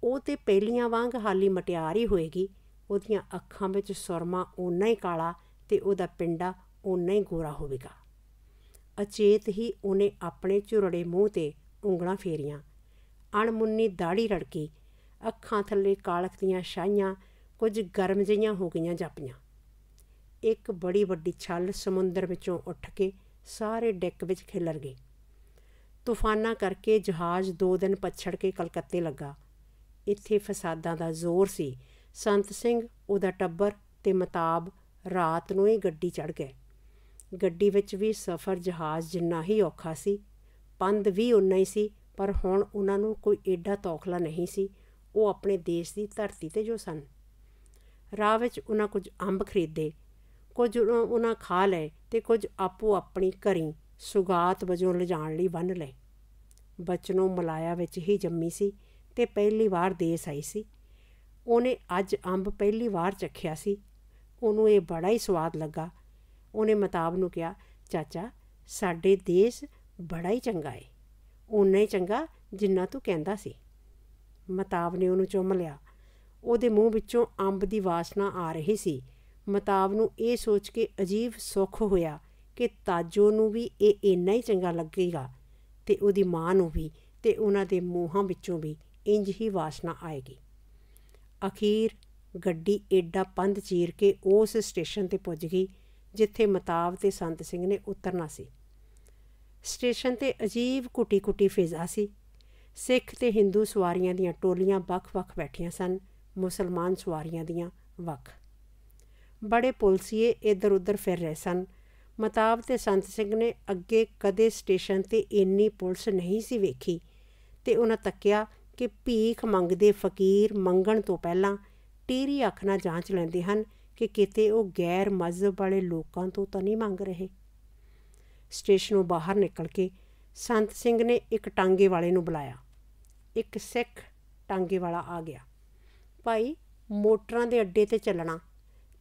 ਉਹ ਤੇ ਪਹਿਲੀਆਂ ਵਾਂਗ ਹਾਲੀ ਮਟਿਆਰ ਹੀ ਹੋਏਗੀ ਉਹਦੀਆਂ ਅੱਖਾਂ ਵਿੱਚ ਸੁਰਮਾ ਓਨਾ ਹੀ ਕਾਲਾ ਤੇ ਉਹਦਾ ਪਿੰਡਾ ਓਨਾ ਹੀ ਗੋਰਾ ਹੋਵੇਗਾ ਅਚੇਤ ਹੀ ਉਹਨੇ ਆਪਣੇ ਝੁਰੜੇ ਮੂੰਹ ਤੇ ਉਂਗਲਾਂ ਫੇਰੀਆਂ ਅਣਮੁੰਨੀ ਦਾੜੀ ਰੜਕੀ ਅੱਖਾਂ ਥੱਲੇ ਕਾਲਖ ਦੀਆਂ ਛਾਈਆਂ ਕੁਝ ਗਰਮ ਜਿਹੀਆਂ ਹੋ ਗਈਆਂ ਜਾਪੀਆਂ ਇੱਕ ਬੜੀ ਵੱਡੀ ਛੱਲ ਸਮੁੰਦਰ ਵਿੱਚੋਂ ਉੱਠ ਕੇ ਸਾਰੇ ਡੈਕ ਵਿੱਚ ਖਿਲਰ ਗਈ ਤੂਫਾਨਾਂ ਕਰਕੇ ਜਹਾਜ਼ 2 ਦਿਨ ਪਛੜ ਕੇ ਕਲਕੱਤੇ ਲੱਗਾ ਇੱਥੇ ਫਸਾਦਾਂ ਦਾ ਜ਼ੋਰ ਸੀ ਸੰਤ ਸਿੰਘ ਉਹਦਾ ਟੱਬਰ ਤੇ ਮਤਾਬ ਰਾਤ ਨੂੰ ਹੀ ਗੱਡੀ ਚੜ ਗਏ ਗੱਡੀ ਵਿੱਚ ਵੀ ਸਫ਼ਰ ਜਹਾਜ਼ ਜਿੰਨਾ ਹੀ ਔਖਾ ਸੀ ਪੰਦ ਵੀ ਉਨਾ ਹੀ ਸੀ ਪਰ ਹੁਣ ਉਹਨਾਂ ਨੂੰ ਕੋਈ ਏਡਾ ਤੌਖਲਾ ਨਹੀਂ ਸੀ ਉਹ ਆਪਣੇ ਦੇਸ਼ ਦੀ ਧਰਤੀ ਤੇ ਜੋ ਸਨ ਰਾਹ ਵਿੱਚ ਉਹਨਾਂ ਕੁਝ ਅੰਬ ਖਰੀਦੇ ਕੁਝ ਉਹਨਾਂ ਖਾ ਲਏ ਤੇ ਕੁਝ ਆਪੋ ਆਪਣੀ ਘਰੀ ਸੁਗਾਤ ਵਜੋਂ ਲਿਜਾਣ ਲਈ ਬੰਨ ਲਏ ਬਚਨੋਂ ਮਲਾਇਆ ਵਿੱਚ ਹੀ ਜੰਮੀ ਸੀ ਤੇ ਪਹਿਲੀ ਵਾਰ ਦੇਸ ਆਈ ਸੀ ਉਹਨੇ ਅੱਜ ਅੰਬ ਪਹਿਲੀ ਵਾਰ ਚਖਿਆ ਸੀ ਉਹਨੂੰ ਇਹ ਬੜਾ ਹੀ ਸਵਾਦ ਲੱਗਾ ਉਹਨੇ ਮਤਾਬ ਨੂੰ ਕਿਹਾ ਚਾਚਾ ਸਾਡੇ ਦੇਸ਼ ਬੜਾ ਹੀ ਚੰਗਾ ਏ ਉਨਾ ਹੀ ਚੰਗਾ ਜਿੰਨਾ ਤੂੰ ਕਹਿੰਦਾ ਸੀ ਮਤਾਬ ਨੇ ਉਹਨੂੰ ਚੁੰਮ ਲਿਆ ਉਹਦੇ ਮੂੰਹ ਵਿੱਚੋਂ ਅੰਬ ਦੀ ਵਾਸਨਾ ਆ ਰਹੀ ਸੀ ਮਤਾਬ ਨੂੰ ਇਹ ਸੋਚ ਕੇ ਅਜੀਬ ਸੁੱਖ ਹੋਇਆ ਕਿ ਤਾਜੋ ਨੂੰ ਵੀ ਇਹ ਇੰਨਾ ਹੀ ਚੰਗਾ ਲੱਗੇਗਾ ਤੇ ਉਹਦੀ ਮਾਂ ਨੂੰ ਵੀ ਤੇ ਉਹਨਾਂ ਦੇ ਮੂੰਹਾਂ ਵਿੱਚੋਂ ਵੀ ਇੰਜ ਹੀ ਵਾਸਨਾ ਆਏਗੀ ਅਖੀਰ ਗੱਡੀ ਏਡਾ ਪੰਧ ਚੀਰ ਕੇ ਉਸ ਸਟੇਸ਼ਨ ਤੇ ਪੁੱਜ ਗਈ ਜਿੱਥੇ ਮਤਾਬ ਤੇ ਸੰਤ ਸਿੰਘ ਨੇ ਉਤਰਨਾ ਸੀ ਸਟੇਸ਼ਨ ਤੇ ਅਜੀਬ ਕੁੱਟੀ-ਕੁੱਟੀ ਫਿਜ਼ਾ ਸੀ ਸਿੱਖ ਤੇ ਹਿੰਦੂ ਸਵਾਰੀਆਂ ਦੀਆਂ ਟੋਲੀਆਂ ਵੱਖ-ਵੱਖ ਬੈਠੀਆਂ ਸਨ ਮੁਸਲਮਾਨ ਸਵਾਰੀਆਂ ਦੀਆਂ ਵੱਖ ਬੜੇ ਪੁਲਸੀਏ ਇੱਧਰ-ਉੱਧਰ ਫਿਰ ਰਹੇ ਸਨ ਮਤਾਬ ਤੇ ਸੰਤ ਸਿੰਘ ਨੇ ਅੱਗੇ ਕਦੇ ਸਟੇਸ਼ਨ ਤੇ ਇੰਨੀ ਪੁਲਿਸ ਨਹੀਂ ਸੀ ਵੇਖੀ ਤੇ ਉਹਨਾਂ ਤੱਕਿਆ ਕਿ ਭੀਖ ਮੰਗਦੇ ਫਕੀਰ ਮੰਗਣ ਤੋਂ ਪਹਿਲਾਂ ਟੀਰੀ ਅੱਖ ਨਾਲ ਜਾਂਚ ਲੈਂਦੇ ਹਨ ਕਿ ਕਿਤੇ ਉਹ ਗੈਰ ਮਜ਼ਹਬ ਵਾਲੇ ਲੋਕਾਂ ਤੋਂ ਤਾਂ ਨਹੀਂ ਮੰਗ ਰਹੇ ਸਟੇਸ਼ਨੋਂ ਬਾਹਰ ਨਿਕਲ ਕੇ ਸੰਤ ਸਿੰਘ ਨੇ ਇੱਕ ਟਾਂਗੇ ਵਾਲੇ ਨੂੰ ਬੁਲਾਇਆ ਇੱਕ ਸਿੱਖ ਟਾਂਗੇ ਵਾਲਾ ਆ ਗਿਆ ਭਾਈ ਮੋਟਰਾਂ ਦੇ ਅੱਡੇ ਤੇ ਚੱਲਣਾ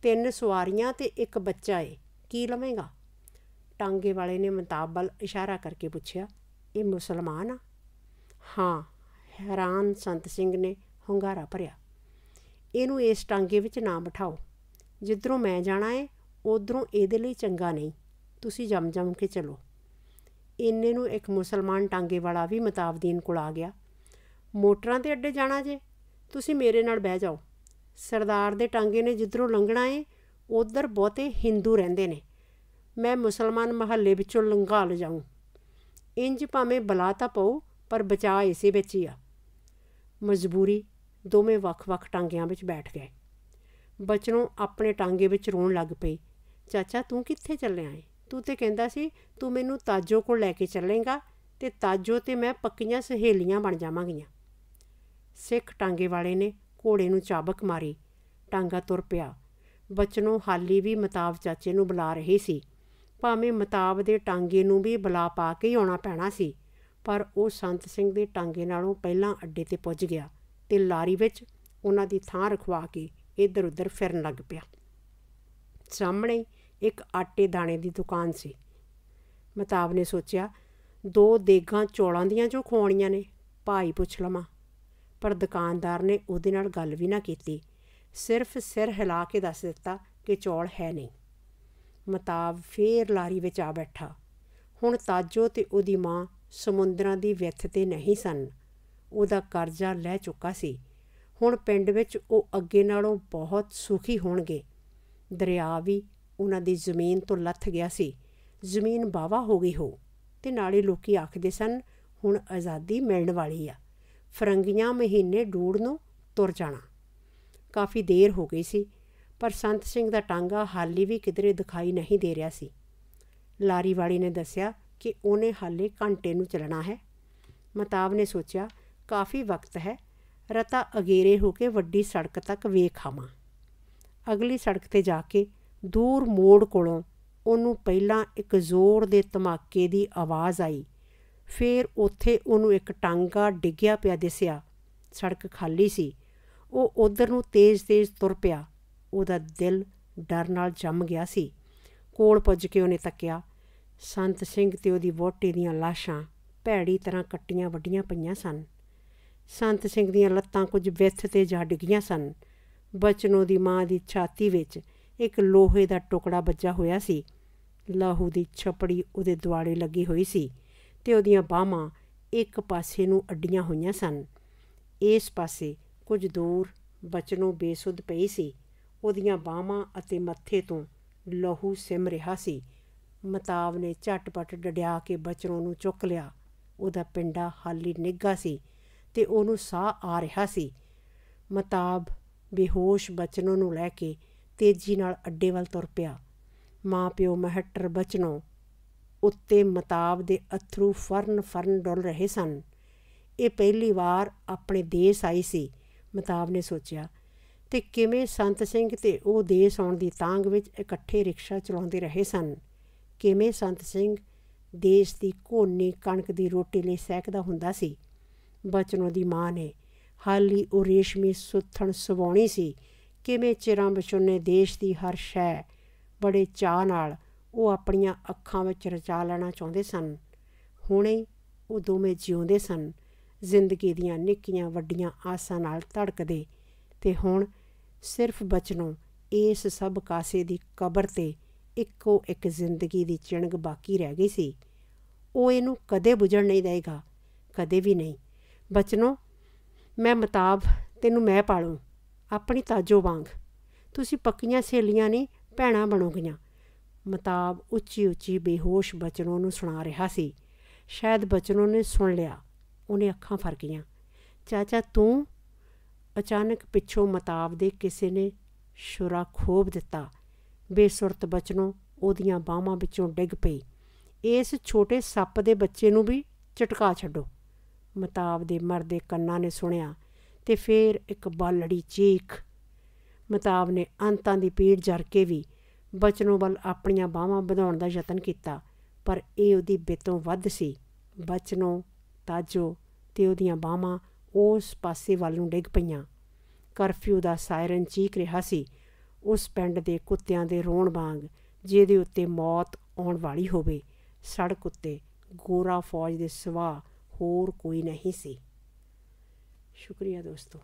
ਤਿੰਨ ਸਵਾਰੀਆਂ ਤੇ ਇੱਕ ਬੱਚਾ ਏ ਕੀ ਲਵੇਂਗਾ ਟਾਂਗੇ ਵਾਲੇ ਨੇ ਮਤਾਬਲ ਇਸ਼ਾਰਾ ਕਰਕੇ ਪੁੱਛਿਆ ਇਹ ਮੁਸਲਮਾਨ ਆ ਹਾਂ ਹੈਰਾਨ ਸੰਤ ਸਿੰਘ ਨੇ ਹੰਗਾਰਾ ਭਰਿਆ ਇਹਨੂੰ ਇਸ ਟਾਂਗੇ ਵਿੱਚ ਨਾ ਬਿਠਾਓ ਜਿੱਧਰੋਂ ਮੈਂ ਜਾਣਾ ਏ ਉਧਰੋਂ ਇਹਦੇ ਲਈ ਚੰਗਾ ਨਹੀਂ ਤੁਸੀਂ ਜਮ-ਜਮ ਕੇ ਚਲੋ ਇੰਨੇ ਨੂੰ ਇੱਕ ਮੁਸਲਮਾਨ ਟਾਂਗੇ ਵਾਲਾ ਵੀ ਮਤਾਬਦੀਨ ਕੋਲ ਆ ਗਿਆ ਮੋਟਰਾਂ ਤੇ ਅੱਡੇ ਜਾਣਾ ਜੇ ਤੁਸੀਂ ਮੇਰੇ ਨਾਲ ਬਹਿ ਜਾਓ ਸਰਦਾਰ ਦੇ ਟਾਂਗੇ ਨੇ ਜਿੱਧਰੋਂ ਲੰਘਣਾ ਏ ਉਧਰ ਬਹੁਤੇ ਹਿੰਦੂ ਰਹਿੰਦੇ ਨੇ ਮੈਂ ਮੁਸਲਮਾਨ ਮਹੱਲੇ ਵਿੱਚੋਂ ਲੰਘਾ ਲ ਜਾਊ ਇੰਜ ਭਾਵੇਂ ਬਲਾ ਤਾਂ ਪਉ ਪਰ ਬਚਾ ਇਸੇ ਵਿੱਚ ਹੀ ਆ ਮਜਬੂਰੀ ਦੋਵੇਂ ਵੱਖ-ਵੱਖ ਟਾਂਗਿਆਂ ਵਿੱਚ ਬੈਠ ਗਏ ਬਚਨੋਂ ਆਪਣੇ ਟਾਂਗੇ ਵਿੱਚ ਰੋਣ ਲੱਗ ਪਈ ਚਾਚਾ ਤੂੰ ਕਿੱਥੇ ਚੱਲਿਆ ਏ ਤੂੰ ਤੇ ਕਹਿੰਦਾ ਸੀ ਤੂੰ ਮੈਨੂੰ ਤਾਜੋ ਕੋਲ ਲੈ ਕੇ ਚੱਲੇਂਗਾ ਤੇ ਤਾਜੋ ਤੇ ਮੈਂ ਪੱਕੀਆਂ ਸਹੇਲੀਆਂ ਬਣ ਜਾਵਾਂਗੀਆਂ ਸਿੱਖ ਟਾਂਗੇ ਵਾਲੇ ਨੇ ਘੋੜੇ ਨੂੰ ਚਾਬਕ ਮਾਰੀ ਟਾਂਗਾ ਤੁਰ ਪਿਆ ਬਚਨੋ ਹਾਲੀ ਵੀ ਮਤਾਬ ਚਾਚੇ ਨੂੰ ਬੁਲਾ ਰਹੀ ਸੀ ਭਾਵੇਂ ਮਤਾਬ ਦੇ ਟਾਂਗੇ ਨੂੰ ਵੀ ਬੁਲਾ ਪਾ ਕੇ ਆਉਣਾ ਪੈਣਾ ਸੀ ਪਰ ਉਹ ਸੰਤ ਸਿੰਘ ਦੇ ਟਾਂਗੇ ਨਾਲੋਂ ਪਹਿਲਾਂ ਅੱਡੇ ਤੇ ਪਹੁੰਚ ਗਿਆ ਤੇ ਲਾਰੀ ਵਿੱਚ ਉਹਨਾਂ ਦੀ ਥਾਂ ਰਖਵਾ ਕੇ ਇੱਧਰ-ਉੱਧਰ ਫਿਰਨ ਲੱਗ ਪਿਆ ਸਾਹਮਣੇ ਇੱਕ ਆਟੇ ਦਾਣੇ ਦੀ ਦੁਕਾਨ ਸੀ ਮਤਾਬ ਨੇ ਸੋਚਿਆ ਦੋ ਦੇਗਾਂ ਚੌਲਾਂ ਦੀਆਂ ਜੋ ਖੋਣੀਆਂ ਨੇ ਭਾਈ ਪੁੱਛ ਲਵਾਂ ਪਰ ਦੁਕਾਨਦਾਰ ਨੇ ਉਹਦੇ ਨਾਲ ਗੱਲ ਵੀ ਨਾ ਕੀਤੀ ਸਿਰਫ ਸਿਰ ਹਿਲਾ ਕੇ ਦੱਸ ਦਿੱਤਾ ਕਿ ਚੌਲ ਹੈ ਨਹੀਂ ਮਤਾਬ ਫੇਰ ਲਾਰੀ ਵਿੱਚ ਆ ਬੈਠਾ ਹੁਣ ਤਾਜੋ ਤੇ ਉਹਦੀ ਮਾਂ ਸਮੁੰਦਰਾਂ ਦੀ ਵਿੱਥ ਤੇ ਨਹੀਂ ਸਨ ਉਹਦਾ ਕਰਜ਼ਾ ਲੈ ਚੁੱਕਾ ਸੀ ਹੁਣ ਪਿੰਡ ਵਿੱਚ ਉਹ ਅੱਗੇ ਨਾਲੋਂ ਬਹੁਤ ਸੁਖੀ ਹੋਣਗੇ ਦਰਿਆ ਵੀ ਉਹਨਾਂ ਦੀ ਜ਼ਮੀਨ ਤੋਂ ਲੱਥ ਗਿਆ ਸੀ ਜ਼ਮੀਨ ਬਾਵਾ ਹੋ ਗਈ ਹੋ ਤੇ ਨਾਲੇ ਲੋਕੀ ਆਖਦੇ ਸਨ ਹੁਣ ਆਜ਼ਾਦੀ ਮਿਲਣ ਵਾਲੀ ਆ ਫਰੰਗੀਆਂ ਮਹੀਨੇ ਡੂੜ ਨੂੰ ਤੁਰ ਜਾਣਾ ਕਾਫੀ ਦੇਰ ਹੋ ਗਈ ਸੀ ਪਰ ਸੰਤ ਸਿੰਘ ਦਾ ਟਾਂਗਾ ਹਾਲੀ ਵੀ ਕਿਧਰੇ ਦਿਖਾਈ ਨਹੀਂ ਦੇ ਰਿਹਾ ਸੀ ਲਾਰੀ ਵਾਲੀ ਨੇ ਦੱਸਿਆ ਕਿ ਉਹਨੇ ਹਾਲੇ ਘੰਟੇ ਨੂੰ ਚੱਲਣਾ ਹੈ ਮਤਾਬ ਨੇ ਸੋਚਿਆ ਕਾਫੀ ਵਕਤ ਹੈ ਰਤਾ ਅਗੇਰੇ ਹੋ ਕੇ ਵੱਡੀ ਸੜਕ ਤੱਕ ਵੇਖ ਆਵਾਂ ਅਗਲੀ ਸੜਕ ਤੇ ਜਾ ਕੇ ਦੂਰ ਮੋੜ ਕੋਲੋਂ ਉਹਨੂੰ ਪਹਿਲਾਂ ਇੱਕ ਜ਼ੋਰ ਦੇ ਧਮਾਕੇ ਦੀ ਆਵਾਜ਼ ਆਈ ਫੇਰ ਉੱਥੇ ਉਹਨੂੰ ਇੱਕ ਟਾਂਗਾ ਡਿੱਗਿਆ ਪਿਆ ਦਿਸਿਆ ਸੜਕ ਖਾਲੀ ਸੀ ਉਹ ਉਧਰ ਨੂੰ ਤੇਜ਼-ਤੇਜ਼ ਤੁਰ ਪਿਆ ਉਹਦਾ ਦਿਲ ਡਰ ਨਾਲ ਜੰਮ ਗਿਆ ਸੀ ਕੋਲ ਪੁੱਜ ਕੇ ਉਹਨੇ ਤੱਕਿਆ ਸੰਤ ਸਿੰਘ ਤੇ ਉਹਦੀ ਵੋਟੀ ਦੀਆਂ ਲਾਸ਼ਾਂ ਭੈੜੀ ਤਰ੍ਹਾਂ ਕੱਟੀਆਂ ਵੱਡੀਆਂ ਪਈਆਂ ਸਨ ਸੰਤ ਸਿੰਘ ਦੀਆਂ ਲੱਤਾਂ ਕੁਝ ਵਿੱਥ ਤੇ ਜਾ ਡਿੱਗੀਆਂ ਸਨ ਬਚਨੋ ਦੀ ਮਾਂ ਦੀ ਛਾਤੀ ਵਿੱਚ ਇੱਕ ਲੋਹੇ ਦਾ ਟੁਕੜਾ ਬੱਜਾ ਹੋਇਆ ਸੀ ਲਾਹੂ ਦੀ ਛਪੜੀ ਉਹਦੇ ਦੁਆਲੇ ਲੱਗੀ ਹੋਈ ਸੀ ਤੇ ਉਹਦੀਆਂ ਬਾਹਾਂ ਇੱਕ ਪਾਸੇ ਨੂੰ ਅੱਡੀਆਂ ਹੋਈਆਂ ਸਨ ਇਸ ਪਾਸੇ ਕੁਝ ਦੂਰ ਬਚਨੋਂ ਬੇਸੁੱਧ ਪਈ ਸੀ ਉਹਦੀਆਂ ਬਾਹਾਂ ਅਤੇ ਮੱਥੇ ਤੋਂ ਲਹੂ ਸਿਮ ਰਿਹਾ ਸੀ ਮਤਾਵ ਨੇ ਝਟਪਟ ਡੜਿਆ ਕੇ ਬਚਨੋਂ ਨੂੰ ਚੁੱਕ ਲਿਆ ਉਹਦਾ ਪਿੰਡਾ ਹਾਲੀ ਨਿੱਗਾ ਸੀ ਤੇ ਉਹਨੂੰ ਸਾਹ ਆ ਰਿਹਾ ਸੀ ਮਤਾਬ ਬੇਹੋਸ਼ ਬਚਨੋਂ ਨੂੰ ਲੈ ਕੇ ਤੇਜ਼ੀ ਨਾਲ ਅੱਡੇ ਵੱਲ ਤੁਰ ਪਿਆ ਮਾਂ ਪਿਓ ਮਹੱਟਰ ਬਚਨੋ ਉੱਤੇ ਮਤਾਬ ਦੇ ਅਥਰੂ ਫਰਨ ਫਰਨ ਡੋਲ ਰਹੇ ਸਨ ਇਹ ਪਹਿਲੀ ਵਾਰ ਆਪਣੇ ਦੇਸ਼ ਆਈ ਸੀ ਮਤਾਬ ਨੇ ਸੋਚਿਆ ਤੇ ਕਿਵੇਂ ਸੰਤ ਸਿੰਘ ਤੇ ਉਹ ਦੇਸ਼ ਆਉਣ ਦੀ ਤਾਂਗ ਵਿੱਚ ਇਕੱਠੇ ਰਿਕਸ਼ਾ ਚਲਾਉਂਦੇ ਰਹੇ ਸਨ ਕਿਵੇਂ ਸੰਤ ਸਿੰਘ ਦੇਸ਼ ਦੀ ਕੋਨੀ ਕਣਕ ਦੀ ਰੋਟੀ ਲਈ ਸਹਿਕਦਾ ਹੁੰਦਾ ਸੀ ਬਚਨੋ ਦੀ ਮਾਂ ਨੇ ਹਾਲੀ ਉਹ ਰੇਸ਼ਮੀ ਸੁੱਥਣ ਸੁਵਾਉਣੀ ਸੀ ਕਿਵੇਂ ਚਿਰਾਂ ਬਚੁੰਨੇ ਦੇਸ਼ ਦੀ ਹਰ ਸ਼ੈ ਬੜੇ ਚਾਹ ਨਾਲ ਉਹ ਆਪਣੀਆਂ ਅੱਖਾਂ ਵਿੱਚ ਰਚਾ ਲੈਣਾ ਚਾਹੁੰਦੇ ਸਨ ਹੁਣੇ ਉਹ ਦੋਵੇਂ ਜਿਉਂਦੇ ਸਨ ਜ਼ਿੰਦਗੀ ਦੀਆਂ ਨਿੱਕੀਆਂ ਵੱਡੀਆਂ ਆਸਾਂ ਨਾਲ ਧੜਕਦੇ ਤੇ ਹੁਣ ਸਿਰਫ ਬਚਨੋਂ ਇਸ ਸਭ ਕਾਸੇ ਦੀ ਕਬਰ ਤੇ ਇੱਕੋ ਇੱਕ ਜ਼ਿੰਦਗੀ ਦੀ ਚਿਣਗ ਬਾਕੀ ਰਹਿ ਗਈ ਸੀ ਉਹ ਇਹਨੂੰ ਕਦੇ ਬੁਝਣ ਨਹੀਂ ਦੇਗਾ ਕਦੇ ਵੀ ਨਹੀਂ ਬਚਨੋਂ ਮੈਂ ਮਤਾਬ ਤੈਨੂੰ ਮੈਂ ਪਾਲੂ ਆਪਣੀ ਤਾਜੋ ਵਾਂਗ ਤੁਸੀਂ ਪੱਕੀਆਂ ਸਹੇਲੀਆਂ ਨਹੀਂ ਭੈਣਾਂ ਬਣੋਗੀਆਂ ਮਤਾਬ ਉੱਚੀ ਉੱਚੀ ਬੇਹੋਸ਼ ਬਚਨੋਂ ਨੂੰ ਸੁਣਾ ਰਿਹਾ ਸੀ ਸ਼ਾਇਦ ਬਚਨੋਂ ਨੇ ਸੁਣ ਲਿਆ ਉਹਨੇ ਅੱਖਾਂ ਫਰ ਗਈਆਂ ਚਾਚਾ ਤੂੰ ਅਚਾਨਕ ਪਿੱਛੋਂ ਮਤਾਬ ਦੇ ਕਿਸੇ ਨੇ ਸ਼ੁਰਾ ਖੋਬ ਦਿੱਤਾ ਬੇਸੁਰਤ ਬਚਨੋਂ ਉਹਦੀਆਂ ਬਾਹਾਂ ਵਿੱਚੋਂ ਡਿੱਗ ਪਈ ਇਸ ਛੋਟੇ ਸੱਪ ਦੇ ਬੱਚੇ ਨੂੰ ਵੀ ਝਟਕਾ ਛੱਡੋ ਮਤਾਬ ਦੇ ਮਰਦੇ ਕੰਨਾਂ ਨੇ ਸੁਣਿਆ ਤੇ ਫੇਰ ਇੱਕ ਬਾਲੜੀ ਚੀਖ ਮਤਾਬ ਨੇ ਅੰਤਾਂ ਦੀ ਪੀੜ ਜਰ ਕੇ ਵੀ ਬਚਨੋਂ ਵੱਲ ਆਪਣੀਆਂ ਬਾਹਾਂ ਵਧਾਉਣ ਦਾ ਯਤਨ ਕੀਤਾ ਪਰ ਇਹ ਉਹਦੀ ਬੇਤੋਂ ਵੱਧ ਸੀ ਬਚਨੋਂ ਤਾਜੋ ਤੇ ਉਹਦੀਆਂ ਬਾਹਾਂ ਉਸ ਪਾਸੇ ਵੱਲ ਨੂੰ ਡਿੱਗ ਪਈਆਂ ਕਰਫਿਊ ਦਾ ਸਾਇਰਨ ਚੀਕ ਰਿਹਾ ਸੀ ਉਸ ਪਿੰਡ ਦੇ ਕੁੱਤਿਆਂ ਦੇ ਰੋਣ ਵਾਂਗ ਜਿਹਦੇ ਉੱਤੇ ਮੌਤ ਆਉਣ ਵਾਲੀ ਹੋਵੇ ਸੜਕ ਉੱਤੇ ਗੋਰਾ ਫੌਜ ਦੇ ਸਵਾ ਹੋਰ ਕੋਈ ਨਹੀਂ ਸੀ ਸ਼ੁਕਰੀਆ ਦੋਸਤੋ